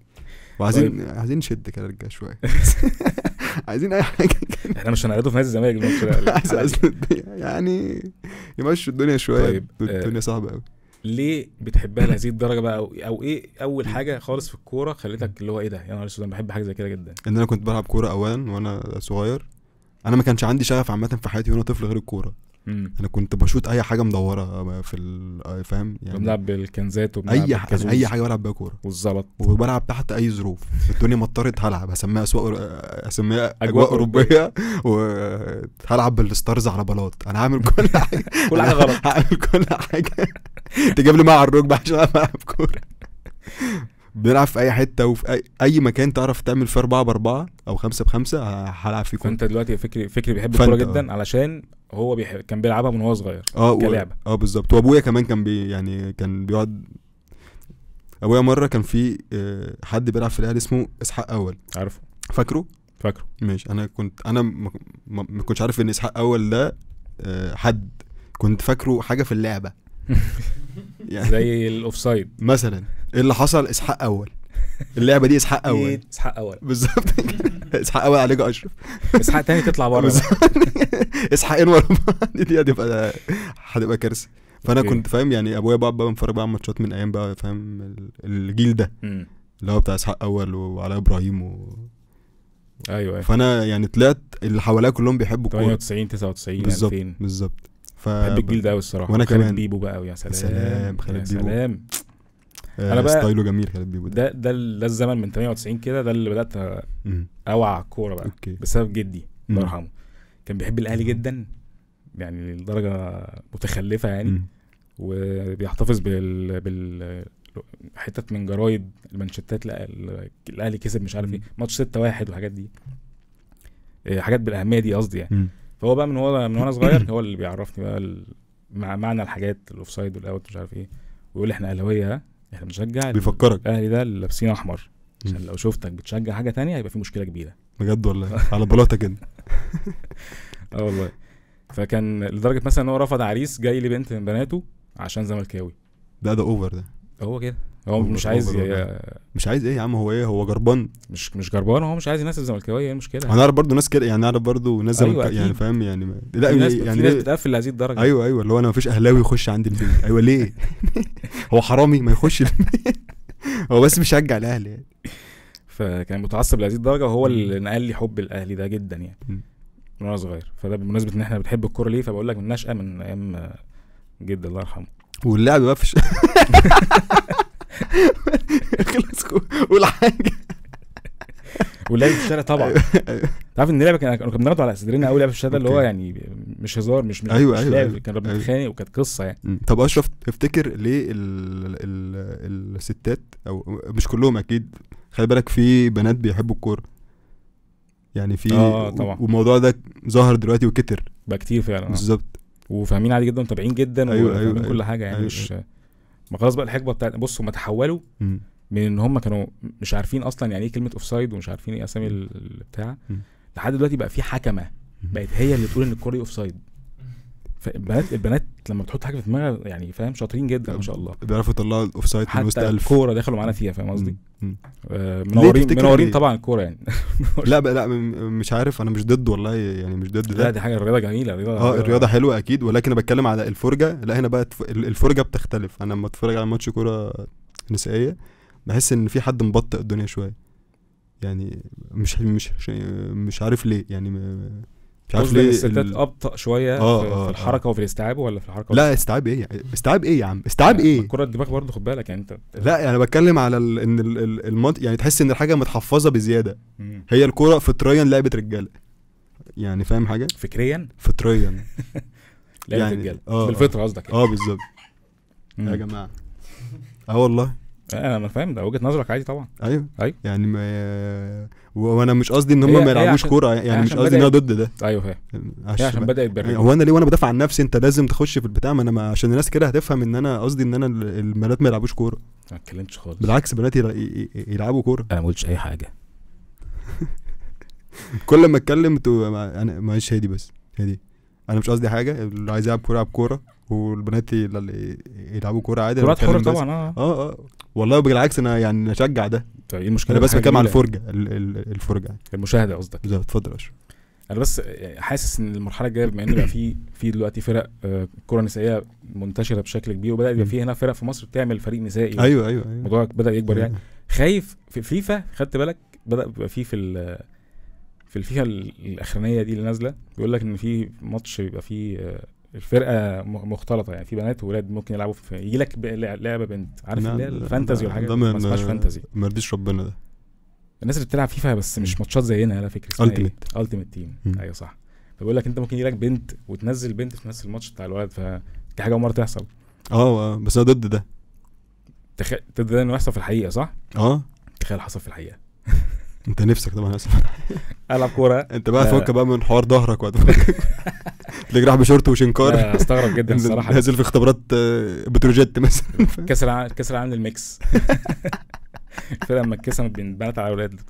وعايزين طيب. عايزين نشد كده رجع شويه عايزين اي حاجه احنا مش هنعرضه في نادي الزمالك الماتش ده يعني يمشوا الدنيا شويه طيب آه. الدنيا صعبه قوي ليه بتحبها لهذه الدرجه بقى او, أو ايه اول حاجه خالص في الكوره خليتك اللي هو ايه ده يا نهار اسود انا بحب حاجه زي كده جدا ان انا كنت بلعب كوره اولا وانا صغير انا ما كانش عندي شغف عامه في حياتي وانا طفل غير الكوره انا كنت بشوط اي حاجه مدوره في آه، فاهم يعني بنلعب بالكنزات وبنلعب اي حاجه اي حاجه بلعب بيها كوره والزلط وبلعب تحت اي ظروف الدنيا مضطرت هلعب هسميها اسواق هسميها آه، اجواء اوروبيه وهلعب بالستارز على بلاط انا هعمل كل حاجه كل حاجه غلط هعمل كل حاجه تجيب لي مع الركبه عشان العب بلعب كوره بنلعب في اي حته وفي اي, أي مكان تعرف تعمل فيه 4 ب 4 او 5 ب 5 هلعب فيه كوره فانت دلوقتي فكري فكري بيحب الكوره جدا آه. علشان هو بيحب كان بيلعبها من وهو صغير اه كلعبه اه بالظبط وابويا كمان كان بي يعني كان بيقعد ابويا مره كان في آه، حد بيلعب في الاهلي اسمه اسحاق اول عارفه فاكره فاكره ماشي انا كنت انا ما كنتش عارف ان اسحاق اول ده آه، حد كنت فاكره حاجه في اللعبه يعني زي الاوفسايد مثلا ايه اللي حصل اسحاق اول اللعبه دي اسحاق اول إيه، اسحاق اول بالظبط اسحاق اول عليك اشرف اسحاق تاني تطلع بره اسحاقين ورا بعض دي هتبقى هتبقى كارثه فانا كنت فاهم يعني ابويا بقى بقى متفرج بقى على ماتشات من ايام بقى فاهم الجيل ده اللي هو بتاع اسحاق اول وعلاء ابراهيم و... ايوه, أيوة. فانا يعني طلعت اللي حواليا كلهم بيحبوا الكوره 98 99 بالظبط بالظبط ف بحب الجيل ده قوي الصراحه وانا كمان بيبو بقى ويا سلام سلام خالد بيبو سلام آه، انا بقى ستايله جميل خالد بيبو ده ده ده الزمن من 98 كده ده اللي بدات اوعى على الكوره بقى أوكي. بسبب جدي الله يرحمه كان بيحب الاهلي جدا يعني لدرجه متخلفه يعني وبيحتفظ بال بال حتت من جرايد المانشيتات الاهلي كسب مش عارف ايه ماتش 6 1 والحاجات دي آه، حاجات بالاهميه دي قصدي يعني م. فهو بقى من وانا من وانا صغير هو اللي بيعرفني بقى معنى الحاجات الاوف سايد والاوت مش عارف ايه ويقول لي احنا اهلاويه احنا بنشجع بيفكرك الاهلي ده اللي لابسين احمر عشان لو شفتك بتشجع حاجه تانية هيبقى في مشكله كبيره بجد والله على بلاطك انت اه والله فكان لدرجه مثلا ان هو رفض عريس جاي لي بنت من بناته عشان زملكاوي ده ده اوفر ده هو كده هو مش عايز مش عايز ايه يا عم هو ايه هو جربان مش مش جربان هو مش عايز يناسب الزملكاويه ايه المشكله انا اعرف برضه ناس كده يعني اعرف برضه ناس أيوة زملكاويه يعني فاهم يعني ما... لا في ناس يعني في يعني ناس بتقفل لهذه الدرجه ايوه ايوه اللي هو انا ما فيش اهلاوي يخش عندي البيت ايوه ليه هو حرامي ما يخش هو بس بيشجع الاهلي يعني فكان متعصب لهذه الدرجه وهو اللي نقل لي حب الاهلي ده جدا يعني من وانا صغير فده بمناسبه ان احنا بنحب الكوره ليه فبقول لك من نشأه من ايام جد الله يرحمه واللعب بقى في خلص قول حاجه ولعب في الشارع طبعا أيوه. تعرف ان لعبه كان كنا بنرد على صدرنا قوي لعبه في الشارع اللي هو يعني مش هزار مش مش أيوة أيوة, أيوه. كان ربنا أيوه. وكانت قصه يعني طب اشرف افتكر ليه الستات او مش كلهم اكيد خلي بالك في بنات بيحبوا الكوره يعني في آه, آه، طبعا والموضوع ده ظهر دلوقتي وكتر بقى كتير فعلا آه. بالظبط وفاهمين عادي جدا ومتابعين جدا أيوة وفاهمين أيوة كل حاجه يعني أيوة مش أيوة. ما خلاص بقى الحقبه بتاعت بص هم تحولوا من ان هم كانوا مش عارفين اصلا يعني ايه كلمه اوف سايد ومش عارفين ايه اسامي البتاع لحد دلوقتي بقى في حكمه بقت هي اللي تقول ان الكوري اوف سايد فالبنات البنات لما بتحط حاجه في دماغها يعني فاهم شاطرين جدا ما شاء الله بيعرفوا يطلعوا الاوف سايد من وسط الف الكوره دخلوا معانا فيها فاهم قصدي؟ آه، منورين منورين إيه؟ طبعا الكوره يعني لا لا مش عارف انا مش ضد والله يعني مش ضد ده لا دي حاجه الرياضه جميله الرياضه اه الرياضه حلوه اكيد ولكن انا بتكلم على الفرجه لا هنا بقى الفرجه بتختلف انا لما اتفرج على ماتش كوره نسائيه بحس ان في حد مبطئ الدنيا شويه يعني مش مش مش عارف ليه يعني مش عارف ليه الستات ال... ابطا شويه آه في, آه في الحركه آه. وفي الاستيعاب ولا في الحركه لا استيعاب ايه استيعاب ايه يا عم استيعاب يعني ايه الكره الدماغ برضه خد بالك يعني انت لا يعني انا يعني بتكلم على ال... ان ال... المنطق يعني تحس ان الحاجه متحفظه بزياده مم. هي الكره فطريا لعبه رجاله يعني فاهم حاجه فكريا فطريا لعبه يعني رجاله آه، بالفطره قصدك يعني. اه بالظبط يا جماعه اه والله انا فاهم ده وجهه نظرك عادي طبعا ايوه ايوه يعني ما وانا مش قصدي ان هم ما يلعبوش كوره يعني مش قصدي ان انا ضد ده ايوه فاهم عشان, عشان بدات بالرجل هو انا ليه وانا بدافع عن نفسي انت لازم تخش في البتاع ما انا ما عشان الناس كده هتفهم ان انا قصدي ان انا البنات ما يلعبوش كوره ما اتكلمتش خالص بالعكس بنات يلعبوا كوره انا ما قلتش اي حاجه كل ما اتكلم انا معلش هادي بس هادي انا مش قصدي حاجه اللي عايز يلعب كوره يلعب كوره والبنات اللي يلعبوا كوره عادي كورات حره طبعا آه. اه اه والله بالعكس انا يعني اشجع ده طيب ايه المشكله انا بس بتكلم على الفرجه الفرجه يعني المشاهده قصدك بالظبط اتفضل يا باشا انا بس حاسس ان المرحله الجايه بما ان بقى في في دلوقتي فرق آه، كره نسائيه منتشره بشكل كبير وبدا يبقى في هنا فرق في مصر بتعمل فريق نسائي ايوه ايوه ايوه الموضوع بدا يكبر يعني أيوه. خايف في فيفا خدت بالك بدا يبقى في في في الفيفا الاخرانيه دي اللي نازله بيقول لك ان في ماتش بيبقى فيه آه، الفرقه مختلطه يعني في بنات وولاد ممكن يلعبوا في يجي لك لعبه بنت عارف نعم. اللي هي الفانتزي والحاجات دي ما اسمهاش فانتزي ما رضيش ربنا ده الناس اللي بتلعب فيفا بس مش ماتشات زينا على فكره التيمت التيمت تيم ايوه صح فبيقول لك انت ممكن يجي لك بنت وتنزل بنت في نفس الماتش بتاع الولد فدي حاجه مره تحصل آه،, اه بس انا ضد ده تخيل ده انه يحصل في الحقيقه صح؟ اه تخيل حصل في الحقيقه انت نفسك طبعا العب كوره انت بقى فك آه. بقى من حوار ظهرك تلاقي راح بشورت وشنكار استغرب جدا الصراحه نازل في اختبارات آه، بتروجيت مثلا كاس العالم كاس العالم للميكس الفرقه لما اتكسمت بنات على اولاد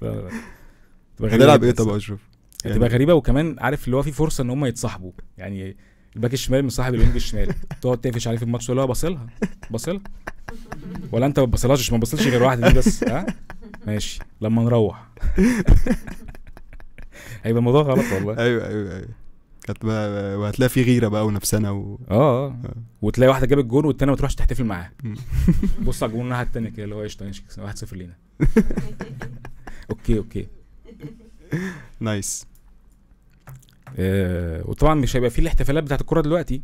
هنلعب ايه طب اشوف يعني غريبه وكمان عارف اللي هو في فرصه ان هم يتصاحبوا يعني الباك الشمال مصاحب الوينج الشمال تقعد تقفش عليه في الماتش ولا باصلها باصلها ولا انت ما بتبصلهاش ما بتبصلش غير واحده دي بس ها ماشي لما نروح هيبقى الموضوع غلط والله ايوه ايوه ايوه كانت بقى وهتلاقي في غيره بقى ونفسنا و... اه اه, آه. وتلاقي واحده جابت جول والتانيه ما تروحش تحتفل معاها بص على الجول الناحيه التانيه كده اللي هو قشطه 1 0 لينا اوكي اوكي نايس آه وطبعا مش هيبقى في الاحتفالات بتاعت الكوره دلوقتي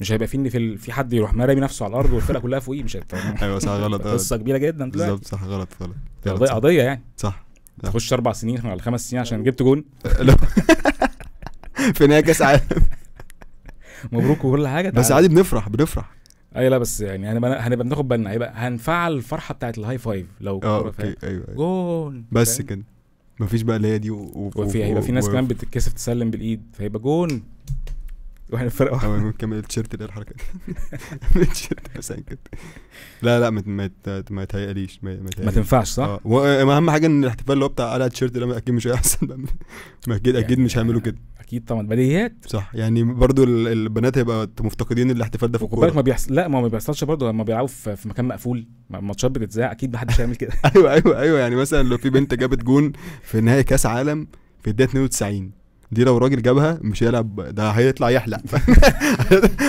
مش هيبقى في ان في في حد يروح مرمي نفسه على الارض والفرقه كلها فوقيه مش هيبقى ايوه صح غلط قصه كبيره جدا دلوقتي بالظبط صح غلط غلط قضيه قضيه يعني صح تخش اربع سنين ولا خمس سنين عشان جبت جون في نهايه كاس عالم مبروك وكل حاجه بس عادي بنفرح بنفرح اي أيوة، لا بس يعني هنبقى هنبقى بناخد بالنا هيبقى هنفعل الفرحه بتاعت الهاي فايف لو اه اوكي ايوه, أيوة. جون بس كده مفيش بقى اللي هي دي وفي هيبقى في ناس كمان بتتكسف تسلم بالايد فهيبقى جون واحنا في فرقه واحده كمان التيشيرت اللي الحركه التيشيرت مثلا كده لا لا ما ما تهيأليش ما, ما تنفعش صح؟ اه واهم آه، حاجه ان الاحتفال اللي هو بتاع قلع التيشيرت ده اكيد مش هيحصل اكيد اكيد يعني مش هيعملوا كده اكيد طبعا بديهيات صح يعني برضو البنات هيبقى مفتقدين الاحتفال ده في الكوره ما بيحصل لا ما ما بيحصلش برضو لما بيلعبوا في مكان مقفول ماتشات بتتذاع اكيد ما حدش هيعمل كده ايوه ايوه ايوه يعني مثلا لو في بنت جابت جون في نهائي كاس عالم في الدقيقه 92 دي لو راجل جابها مش هيلعب ده هيطلع يحلق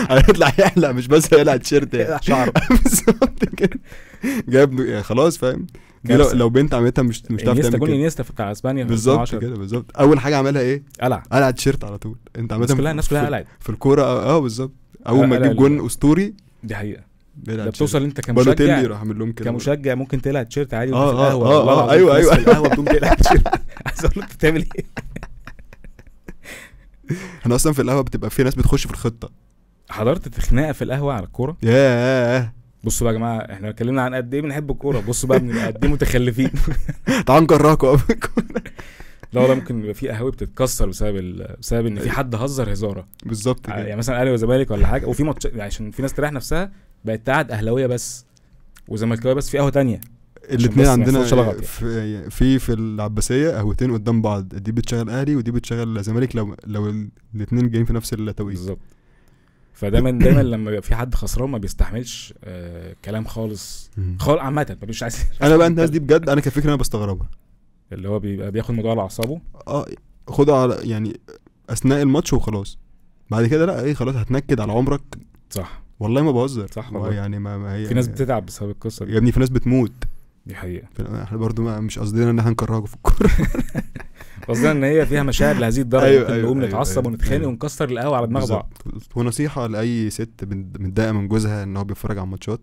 هيطلع يحلق مش بس هيقلع تيشيرت يعني. شعر بالظبط كده جاب يعني خلاص فاهم دي لو, لو بنت عملتها مش مش هتعرف تعمل كده انيستا بتاع اسبانيا بالظبط كده بالظبط اول حاجه عملها ايه؟ قلع قلع تيشيرت على طول انت عملتها الناس كلها الناس كلها قلعت في الكوره اه, آه، بالظبط اول ما تجيب جون اسطوري دي حقيقه ده بتوصل انت كمشجع راح لهم كده كمشجع ممكن تقلع تيشيرت عادي آه، آه،, اه اه اه ايوه ايوه ايوه بتقوم تقلع تيشيرت عايز اقول له انت بتعمل ايه احنا اصلا في القهوه بتبقى في ناس بتخش في الخطه حضرت خناقه في القهوه على الكوره ياه بصوا بقى يا جماعه احنا اتكلمنا عن قد ايه بنحب الكوره بصوا بقى بنبقى قد ايه متخلفين تعالوا نكرهكم لا والله ممكن يبقى في قهاوي بتتكسر بسبب بسبب ان في حد هزر هزاره بالظبط آه، يعني مثلا اهلي وزمالك ولا حاجه وفي ماتش يعني عشان في ناس تريح نفسها بقت قاعد اهلاويه بس وزملكاويه بس في قهوه تانية الاثنين عندنا يعني. في في في العباسيه قهوتين قدام بعض دي بتشغل اهلي ودي بتشغل الزمالك لو لو الاثنين جايين في نفس التوقيت بالظبط فدايما دايما لما بيبقى في حد خسران ما بيستحملش آه كلام خالص خالص عامه ما بيش عايز انا بقى الناس دي بجد انا كفكره انا بستغربها اللي هو بيبقى بياخد الموضوع على اعصابه اه خدها على يعني اثناء الماتش وخلاص بعد كده لا ايه خلاص هتنكد على عمرك صح والله ما بهزر صح والله يعني ما, ما هي في ناس بتتعب بسبب القصه دي يا ابني في ناس بتموت دي حقيقه احنا برضو ما مش قصدنا ان احنا نكرهكم في الكوره قصدنا ان هي فيها مشاعر لهذه الدرجه أيوة أيوة نقوم أيوة، نتعصب أيوة ونتخانق أيوة ونكسر القهوه على دماغ بعض ونصيحه لاي ست متضايقه من جوزها ان هو بيتفرج على الماتشات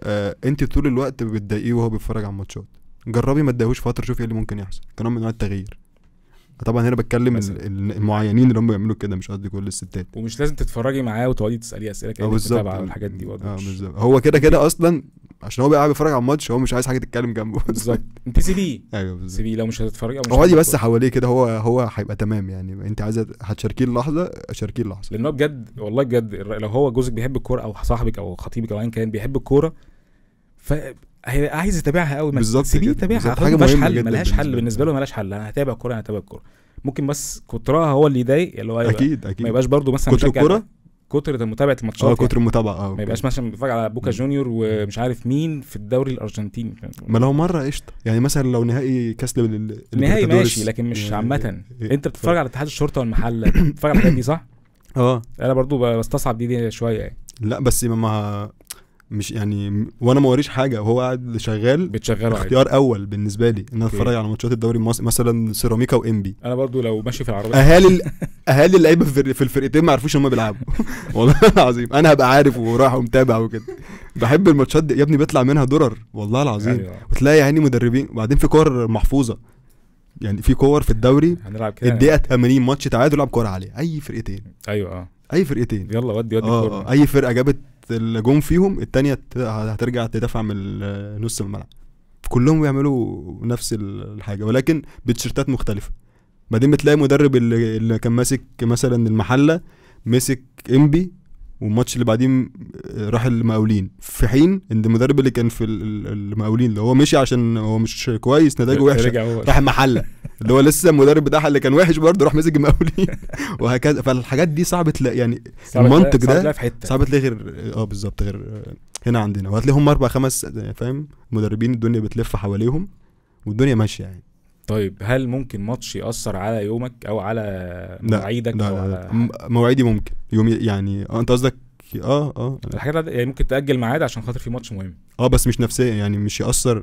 آه انت طول الوقت بتضايقيه وهو بيتفرج على الماتشات جربي ما تضايقوش فتره شوفي ايه اللي ممكن يحصل كنوع من نوع التغيير طبعا هنا بتكلم المعينين اللي هم بيعملوا كده مش قصدي كل الستات ومش لازم تتفرجي معاه وتقعدي تسالي اسئله كده آه، بالظبط الحاجات دي برضه اه بالظبط هو كده كده اصلا عشان هو بيقعد بيتفرج على الماتش هو مش عايز حاجه تتكلم جنبه بالظبط انت سيبيه ايوه بالظبط سيبيه لو مش هتتفرجي او مش اقعدي بس حواليه كده هو هو هيبقى تمام يعني انت عايزه هتشاركيه اللحظه شاركيه اللحظه لان هو بجد والله بجد لو هو جوزك بيحب الكوره او صاحبك او خطيبك او ايا كان بيحب الكوره ف هيبقى عايز يتابعها قوي بالظبط سيبيه يتابعها حاجه ملهاش حل ملهاش حل بالنسبه له ملهاش حل انا هتابع الكوره انا هتابع الكوره ممكن بس كترها هو اللي يضايق اللي هو اكيد اكيد ما يبقاش برضه مثلا كتر الكوره كتر متابعه الماتشات اه يعني. كتر المتابعه اه ما يبقاش مثلا بيتفرج على بوكا جونيور ومش عارف مين في الدوري الارجنتيني ما لو مره قشطه يعني مثلا لو نهائي كاس نهائي ماشي لكن مش آه، عامه آه، آه، انت بتتفرج على اتحاد الشرطه والمحله بتتفرج على الحاجات دي صح؟ اه انا برضه بستصعب دي, دي شويه يعني لا بس ما مش يعني وانا ما وريش حاجه وهو قاعد شغال بتشغل اختيار عادي. اول بالنسبه لي ان انا اتفرج على ماتشات الدوري المصري مثلا سيراميكا وانبي انا برضو لو ماشي في العربيه اهالي اهالي اللعيبه في الفرقتين ما عرفوش ان هم بيلعبوا والله العظيم انا هبقى عارف ورايح ومتابع وكده بحب الماتشات دي يا ابني بيطلع منها درر والله العظيم أيوة. وتلاقي يعني مدربين وبعدين في كور محفوظه يعني في كور في الدوري هنلعب كده الدقيقه 80 ماتش تعادل العب كوره عليه اي فرقتين ايوه اه اي فرقتين يلا ودي ودي آه, آه اي فرقه جابت الجون فيهم التانية هترجع تدافع من نص الملعب كلهم بيعملوا نفس الحاجه ولكن بتشرتات مختلفه بعدين بتلاقي مدرب اللي, كان ماسك مثلا المحله مسك امبي والماتش اللي بعديه آه، راح المقاولين في حين ان المدرب اللي كان في المقاولين اللي هو مشي عشان هو مش كويس نتائجه وحشه راح المحله اللي هو لسه المدرب بتاعها اللي كان وحش برضه راح مسك المقاولين وهكذا فالحاجات دي صعب تلاقي يعني المنطق ده صعب تلاقي غير اه بالظبط غير آه، هنا عندنا وهتلاقيهم اربع خمس آه، فاهم مدربين الدنيا بتلف حواليهم والدنيا ماشيه يعني طيب هل ممكن ماتش ياثر على يومك او على مواعيدك لا, لا, لا, لا. مواعيدي ممكن يومي يعني اه انت قصدك اه اه الحاجات يعني ممكن تاجل ميعاد عشان خاطر في ماتش مهم اه بس مش نفسيا يعني مش ياثر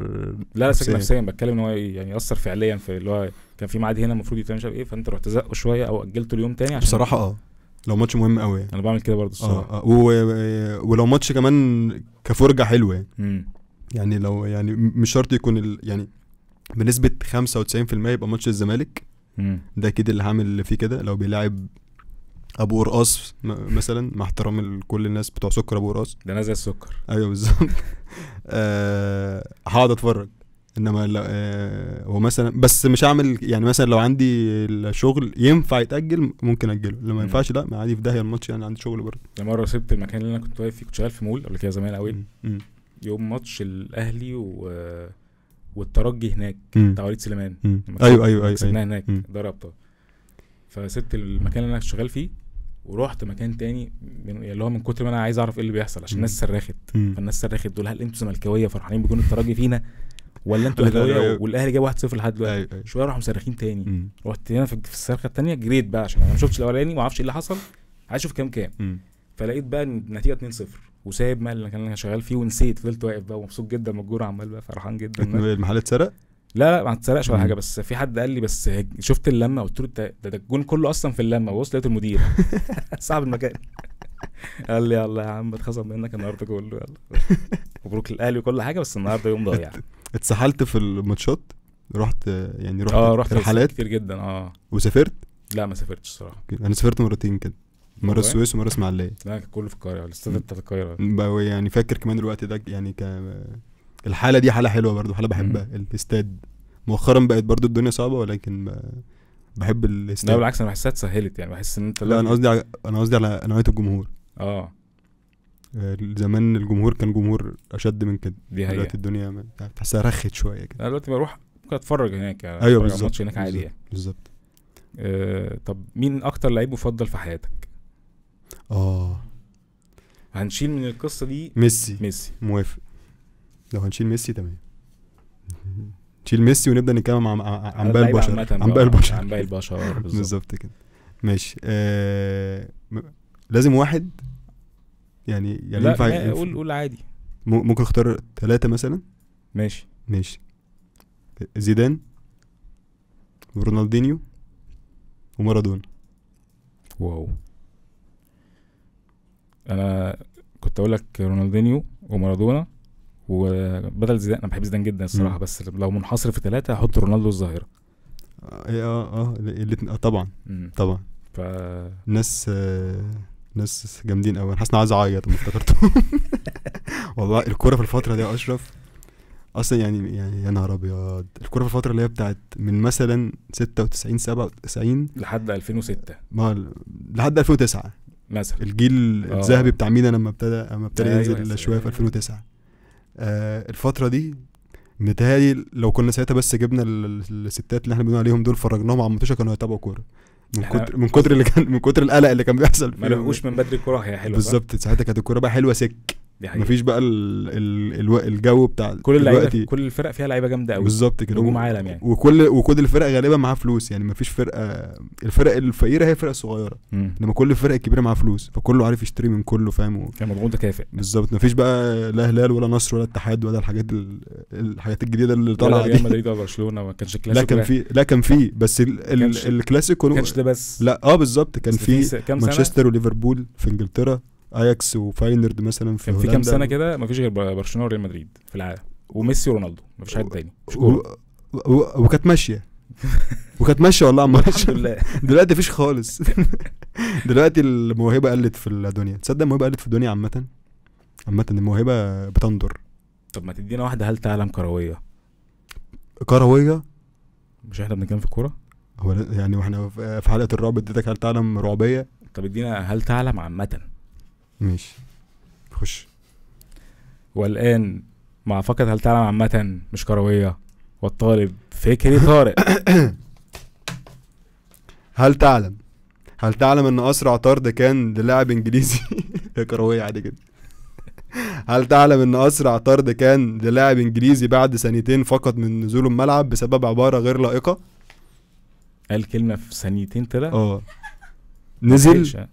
لا لا نفسيا بتكلم ان هو يعني ياثر فعليا في اللي هو كان في ميعاد هنا المفروض يتعمل مش عارف ايه فانت رحت زقه شويه او اجلته ليوم تاني عشان بصراحه اه لو ماتش مهم قوي يعني. انا بعمل كده برضه آه، الصراحه آه, آه. و... ولو ماتش كمان كفرجه حلوه يعني يعني لو يعني مش شرط يكون ال... يعني بنسبه 95% يبقى ماتش الزمالك ده اكيد اللي هعمل فيه كده لو بيلاعب ابو رقاص مثلا مع احترامي لكل الناس بتوع سكر ابو رقاص ده نازل السكر ايوه بالظبط آه، هقعد اتفرج انما لو آه هو مثلا بس مش هعمل يعني مثلا لو عندي الشغل ينفع يتاجل ممكن اجله لما ما ينفعش لا عادي في داهيه الماتش يعني عندي شغل برضه انا مره سبت المكان اللي انا كنت واقف فيه كنت شغال في مول قبل كده زمان قوي يوم ماتش الاهلي و والترجي هناك بتاع وليد سليمان أيوة،, ايوه ايوه ايوه سبناها هناك دوري ابطال فسبت المكان اللي انا شغال فيه ورحت مكان تاني من يعني اللي هو من كتر ما انا عايز اعرف ايه اللي بيحصل عشان الناس صرخت فالناس صرخت دول هل انتوا زملكاويه فرحانين بجون الترجي فينا ولا انتوا اهلاويه والاهلي جاب 1-0 لحد دلوقتي أيوة، أيوة. شويه راحوا مصرخين تاني رحت هنا في الصرخه التانيه جريت بقى عشان انا ما شفتش الاولاني ما اعرفش ايه اللي حصل عايز اشوف كام كام فلقيت بقى النتيجه 2-0 وسايب مال اللي كان شغال فيه ونسيت فضلت واقف بقى ومبسوط جدا من الجور عمال بقى فرحان جدا المحل اتسرق؟ لا لا ما اتسرقش ولا حاجه بس في حد قال لي بس شفت اللمه قلت له ده, ده الجون كله اصلا في اللمه بص لقيت المدير صاحب المكان قال لي يلا يا عم اتخصم منك النهارده كله يلا مبروك الاهلي وكل حاجه بس النهارده يوم ضايع اتسحلت في الماتشات رحت يعني رحت اه رحت رحلات كتير جدا اه وسافرت؟ لا ما سافرتش الصراحه انا سافرت مرتين كده مره السويس ومره اسماعيليه لا كله في القاهره الاستاد بتاع القاهره يعني فاكر كمان الوقت ده يعني ك الحاله دي حاله حلوه برضو حاله بحبها الاستاد مؤخرا بقت برضو الدنيا صعبه ولكن بحب الاستاد لا بالعكس انا بحسها اتسهلت يعني بحس ان انت لا انا قصدي انا قصدي على نوعيه الجمهور آه. اه زمان الجمهور كان جمهور اشد من كده دي حقيقة. دلوقتي الدنيا تحسها يعني رخت شويه كده انا دلوقتي بروح ممكن اتفرج هناك يعني ايوه بالظبط هناك عادي يعني. بالظبط آه طب مين اكتر لعيب مفضل في حياتك اه هنشيل من القصه دي ميسي ميسي موافق لو هنشيل ميسي تمام نشيل ميسي ونبدا نتكلم عن عن باقي البشر عن باقي البشر عن باقي البشر بالظبط كده ماشي آه لازم واحد يعني يعني ينفع لا قول قول عادي ممكن اختار ثلاثة مثلا ماشي ماشي زيدان ورونالدينيو ومارادونا واو انا كنت اقول لك رونالدينيو ومارادونا وبدل زيدان انا بحب زيدان جدا الصراحه بس لو منحصر في ثلاثه هحط رونالدو الظاهره اه اه, آه، الاثنين آه، طبعا طبعا ف ناس آه، ناس جامدين قوي انا حاسس اني عايز اعيط لما افتكرتهم والله الكوره في الفتره دي يا اشرف اصلا يعني يعني يا نهار ابيض الكوره في الفتره اللي هي بتاعت من مثلا 96 97 لحد 2006 ما لحد 2009 مثلا الجيل آه. الذهبي بتاع مينا لما ابتدى لما ابتدى أيوة، ينزل أيوة شويه في 2009 آه الفتره دي متهيألي لو كنا ساعتها بس جبنا الستات اللي احنا بنقول عليهم دول فرجناهم على المنتشر كانوا هيتابعوا كوره من كتر من كتر اللي كان من كتر القلق اللي كان بيحصل ما لحقوش من بدري الكوره هي حلوه بالظبط ساعتها كانت الكوره بقى حلوه سك دي حقيقة. مفيش بقى الـ الـ الـ الجو بتاع كل دلوقتي كل الفرق فيها لعيبه جامده قوي بالظبط كده نجوم عالم يعني وكل وكل الفرق غالبا معاها فلوس يعني مفيش فرقه الفرق الفقيره هي فرق صغيره انما كل الفرق الكبيره معاها فلوس فكله عارف يشتري من كله فاهم و... كان يعني مضغوط تكافئ بالظبط مفيش بقى لا هلال ولا نصر ولا اتحاد ولا الحاجات الحاجات الجديده اللي طالعه ريال مدريد ولا برشلونه ما كانش كلاسيكو لا كان في لا كان في بس الكلاسيكو ما كانش ده بس لا اه بالظبط كان في مانشستر وليفربول في انجلترا اياكس وفاينرد مثلا في كان في كام سنه كده مفيش غير برشلونه وريال مدريد في العالم وميسي ورونالدو مفيش حد تاني وكانت ماشيه وكانت ماشيه والله ما الحمد لله دلوقتي مفيش خالص دلوقتي الموهبه قلت في الدنيا تصدق الموهبه قلت في الدنيا عامه عامه الموهبه بتندر طب ما تدينا واحده هل تعلم كرويه كرويه مش احنا بنتكلم في الكوره هو يعني واحنا في حلقه الرعب اديتك هل تعلم رعبيه طب ادينا هل تعلم عامه ماشي خش والان مع فقط هل تعلم عامة مش كروية والطالب فكري طارق هل تعلم هل تعلم ان اسرع طرد كان للاعب انجليزي كروية عادي جدا هل تعلم ان اسرع طرد كان للاعب انجليزي بعد سنتين فقط من نزول الملعب بسبب عبارة غير لائقة قال كلمة في ثانيتين طلع اه نزل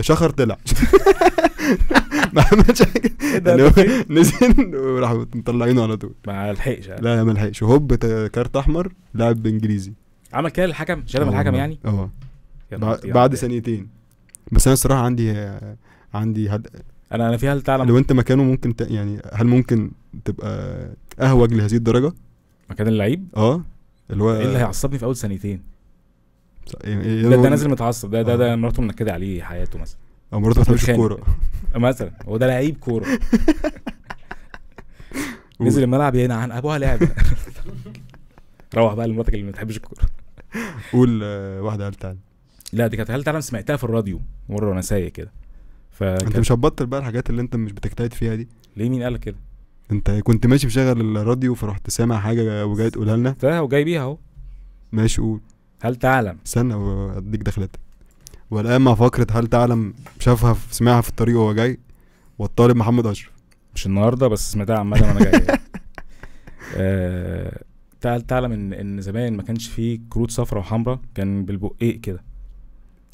شخر طلع ما عملش اللي إيه يعني هو نزل وراحوا مطلعينه على طول ما لحقش لا ما لحقش هوب كارت احمر لاعب بانجليزي عمل كده للحكم شالها الحكم اه، يعني اه بعد ثانيتين بس انا الصراحه عندي عندي هد... انا انا في هل تعلم لو انت مكانه ممكن ت... يعني هل ممكن تبقى اهوج لهذه الدرجه مكان اللعيب اه اللي هو ايه اللي هيعصبني في اول ثانيتين يعني إيه ده, ده نازل متعصب ده ده آه. ده مراته منكده عليه حياته مثلا او مراته ما بتحبش الكوره مثلا هو ده لعيب كوره نزل الملعب هنا عن ابوها لعب روح بقى لمراتك اللي ما بتحبش الكوره قول آه، واحده قالت تعالى لا دي كانت تعالى تعلم سمعتها في الراديو مره وانا سايق كده ف انت مش هتبطل بقى الحاجات اللي انت مش بتجتهد فيها دي ليه مين قالك كده انت كنت ماشي مشغل الراديو فرحت سامع حاجه وجاي تقولها لنا وجاي بيها اهو ماشي قول هل تعلم استنى اديك دخلتها والان مع فقره هل تعلم شافها في سمعها في الطريق وهو جاي والطالب محمد اشرف مش النهارده بس سمعتها عامه وانا جاي آه تعال تعلم ان ان زمان ما كانش فيه كروت صفراء وحمراء كان بالبقيق إيه كده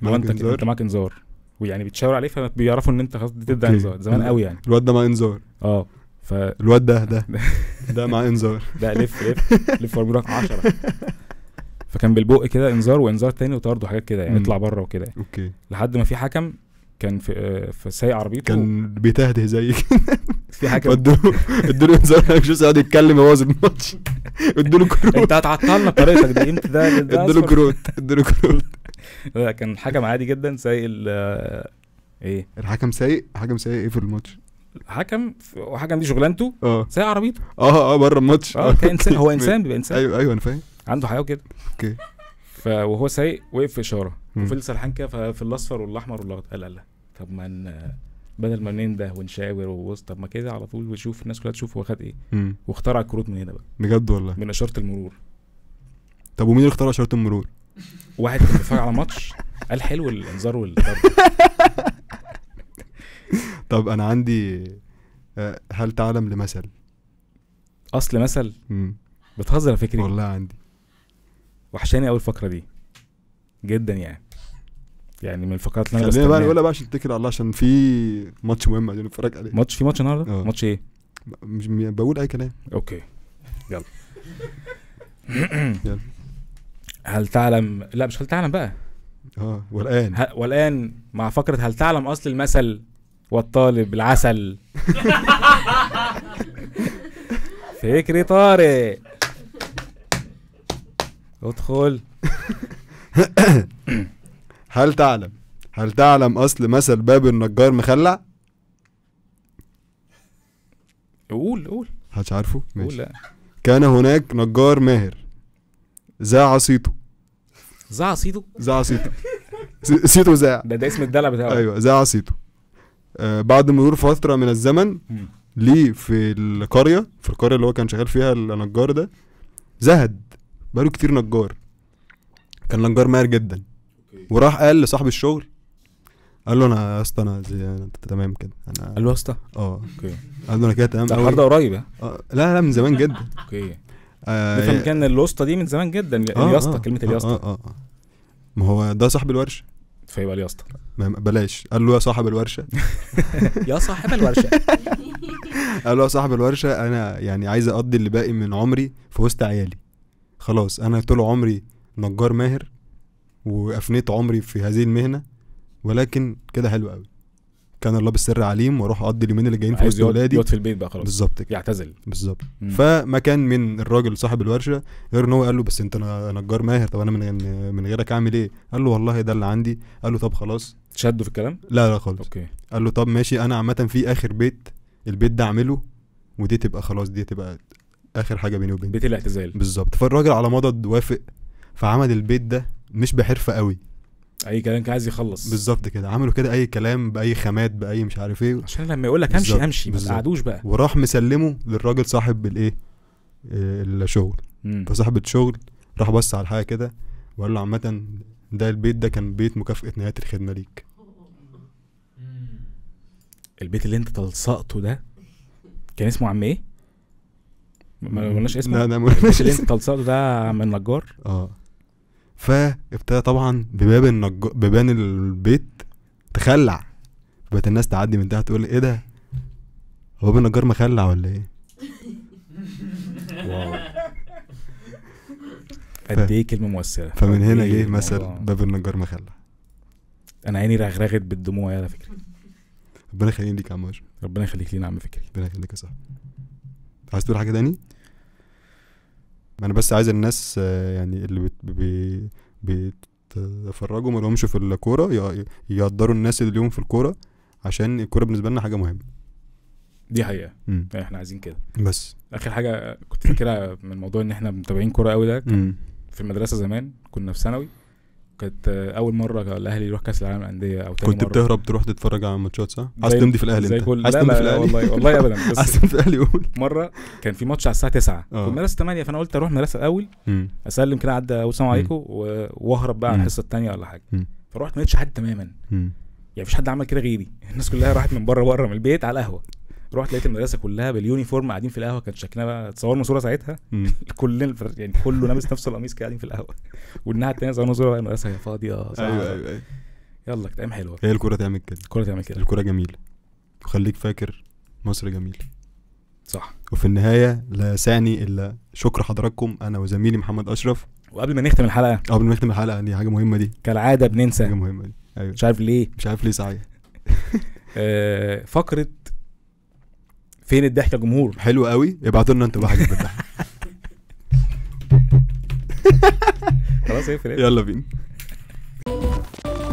لو انت انت معاك انذار ويعني بتشاور عليه فبيعرفوا ان انت خلاص بتدي انذار زمان قوي يعني الواد ده مع انذار اه ف الواد ده ده ده مع انذار ده لف لف لف 10 فكان بالبق كده انذار وانذار تاني وطرد وحاجات كده يعني اطلع بره وكده يعني. اوكي لحد ما في حكم كان في آه، في سايق عربيته كان بيتهده زي في حكم ادوا ادوا انذار مش قاعد يتكلم يبوظ الماتش ادوا له كروت انت هتعطلنا بطريقتك دي امتى ده ادوا له كروت ادوا له كروت لا كان حكم عادي جدا سايق آه، ايه الحكم سايق حكم سايق ايه في الماتش حكم وحكم دي شغلانته اه سايق عربيته اه اه بره الماتش اه كان انسان هو انسان بيبقى انسان ايوه ايوه انا فاهم عنده حياه وكده اوكي وهو سايق وقف في اشاره وفضل سرحان كده في الاصفر والاحمر والاخضر قال لا طب ما بدل ما ننده ونشاور ووسط طب ما كده على طول وشوف الناس كلها تشوف هو خد ايه مم. واخترع الكروت من هنا بقى بجد والله من اشاره المرور طب ومين اللي اخترع اشاره المرور؟ واحد كان بيتفرج على ماتش قال حلو الانذار والضرب طب انا عندي آه، هل تعلم لمثل؟ اصل مثل؟ بتهزر يا فكري والله عندي وحشاني قوي الفقره دي جدا يعني يعني من الفقرات اللي انا خلينا بقى نقولها بقى عشان نتكل على الله عشان في ماتش مهم عايزين نتفرج عليه ماتش في ماتش النهارده؟ آه. ماتش ايه؟ مش بقول اي كلام اوكي يلا يلا هل تعلم لا مش هل تعلم بقى اه والان ه... والان مع فقره هل تعلم اصل المثل والطالب العسل فكري طارق ادخل هل تعلم هل تعلم اصل مثل باب النجار مخلع قول قول محدش عارفه ماشي قول كان هناك نجار ماهر ذاع صيته ذاع صيته ذاع صيته سيتو ذاع ده ده اسم الدلع بتاعه ايوه ذاع صيته آه بعد مرور فتره من الزمن ليه في القريه في القريه اللي هو كان شغال فيها النجار ده زهد بقاله كتير نجار كان نجار ماهر جدا وراح قال لصاحب الشغل قال له انا يا اسطى انا زي انت تمام كده انا قال له يا اسطى اه اوكي قال له انا كده تمام ده النهارده قريب يعني. اه لا لا من زمان جدا اوكي آه نفهم كان الوسطى دي من زمان جدا آه اسطى آه كلمه اسطى آه, آه, آه, ما هو ده صاحب الورشه فيبقى اسطى بلاش قال له يا صاحب الورشه يا صاحب الورشه قال له يا صاحب الورشه انا يعني عايز اقضي اللي باقي من عمري في وسط عيالي خلاص انا طول عمري نجار ماهر وافنيت عمري في هذه المهنه ولكن كده حلو قوي كان الله بالسر عليم واروح اقضي اليومين اللي جايين في وسط ولادي يقعد في البيت بقى خلاص بالظبط كده يعتزل بالظبط فما كان من الراجل صاحب الورشه غير ان هو قال له بس انت نجار ماهر طب انا من من غيرك اعمل ايه؟ قال له والله ده اللي عندي قال له طب خلاص شده في الكلام؟ لا لا خالص اوكي قال له طب ماشي انا عامه في اخر بيت البيت ده اعمله ودي تبقى خلاص دي تبقى اخر حاجه بيني وبينه بيت الاعتزال بالظبط فالراجل على مضض وافق فعمل البيت ده مش بحرفه قوي اي كلام كان عايز يخلص بالظبط كده عملوا كده اي كلام باي خامات باي مش عارف ايه عشان لما يقول لك امشي امشي ما تقعدوش بقى وراح مسلمه للراجل صاحب الايه آه، الشغل فصاحب الشغل راح بص على الحاجه كده وقال له عامه ده البيت ده كان بيت مكافاه نهايه الخدمه ليك البيت اللي انت تلصقته ده كان اسمه عم ايه ما قلناش اسمه لا لا ما قلناش اسمه انت ده من نجار اه فابتدى طبعا بباب النجار بيبان البيت تخلع بقت الناس تعدي من تحت تقول ايه ده هو باب النجار مخلع ولا ايه واو قد ايه كلمه مؤثره فمن هنا جه مثل باب النجار مخلع انا عيني رغرغت بالدموع على فكره ربنا يخليك ليك يا عم ربنا يخليك لينا يا عم فكري ربنا يخليك يا صاحبي عايز تقول حاجه تاني انا بس عايز الناس آه، يعني اللي بت بي بيتفرجوا ما لهمش في الكوره يقدروا الناس اللي ليهم في الكوره عشان الكوره بالنسبه لنا حاجه مهمه دي حقيقه مم. يعني احنا عايزين كده بس اخر حاجه كنت فاكرها من موضوع ان احنا متابعين كوره قوي ده كان في المدرسه زمان كنا في ثانوي كانت اول مره الاهلي يروح كاس العالم الانديه او تاني كنت مرة. بتهرب تروح تتفرج على ماتشات صح؟ عايز تمضي في الاهلي انت عايز تمضي في الاهلي والله والله ابدا عايز تمضي في الاهلي قول مره كان في ماتش على الساعه 9 والمدرسه 8 فانا قلت اروح مدرسه الاول اسلم كده عدى اقول السلام عليكم واهرب بقى على الحصه الثانيه ولا حاجه فروحت ما لقيتش حد تماما يعني مفيش حد عمل كده غيري الناس كلها راحت من بره بره من البيت على القهوه رحت لقيت المدرسه كلها باليونيفورم قاعدين في القهوه كان شكلها بقى اتصورنا صوره ساعتها كلنا يعني كله لابس نفس القميص قاعدين في القهوه والناحيه الثانيه صورنا صوره المدرسه هي فاضيه ايوه ايوه ايوه يلا كانت ايام حلوه هي الكوره تعمل كده الكوره تعمل كده الكوره جميله وخليك فاكر مصر جميله صح وفي النهايه لا يسعني الا شكر حضراتكم انا وزميلي محمد اشرف وقبل ما نختم الحلقه قبل ما نختم الحلقه دي حاجه مهمه دي كالعاده بننسى حاجه مهمه دي ايوه مش عارف ليه مش عارف ليه صحيح آه، فقره فين الضحك يا جمهور حلو قوي ابعتوا لنا انتوا بقى حاجه بتضحك خلاص يلا بينا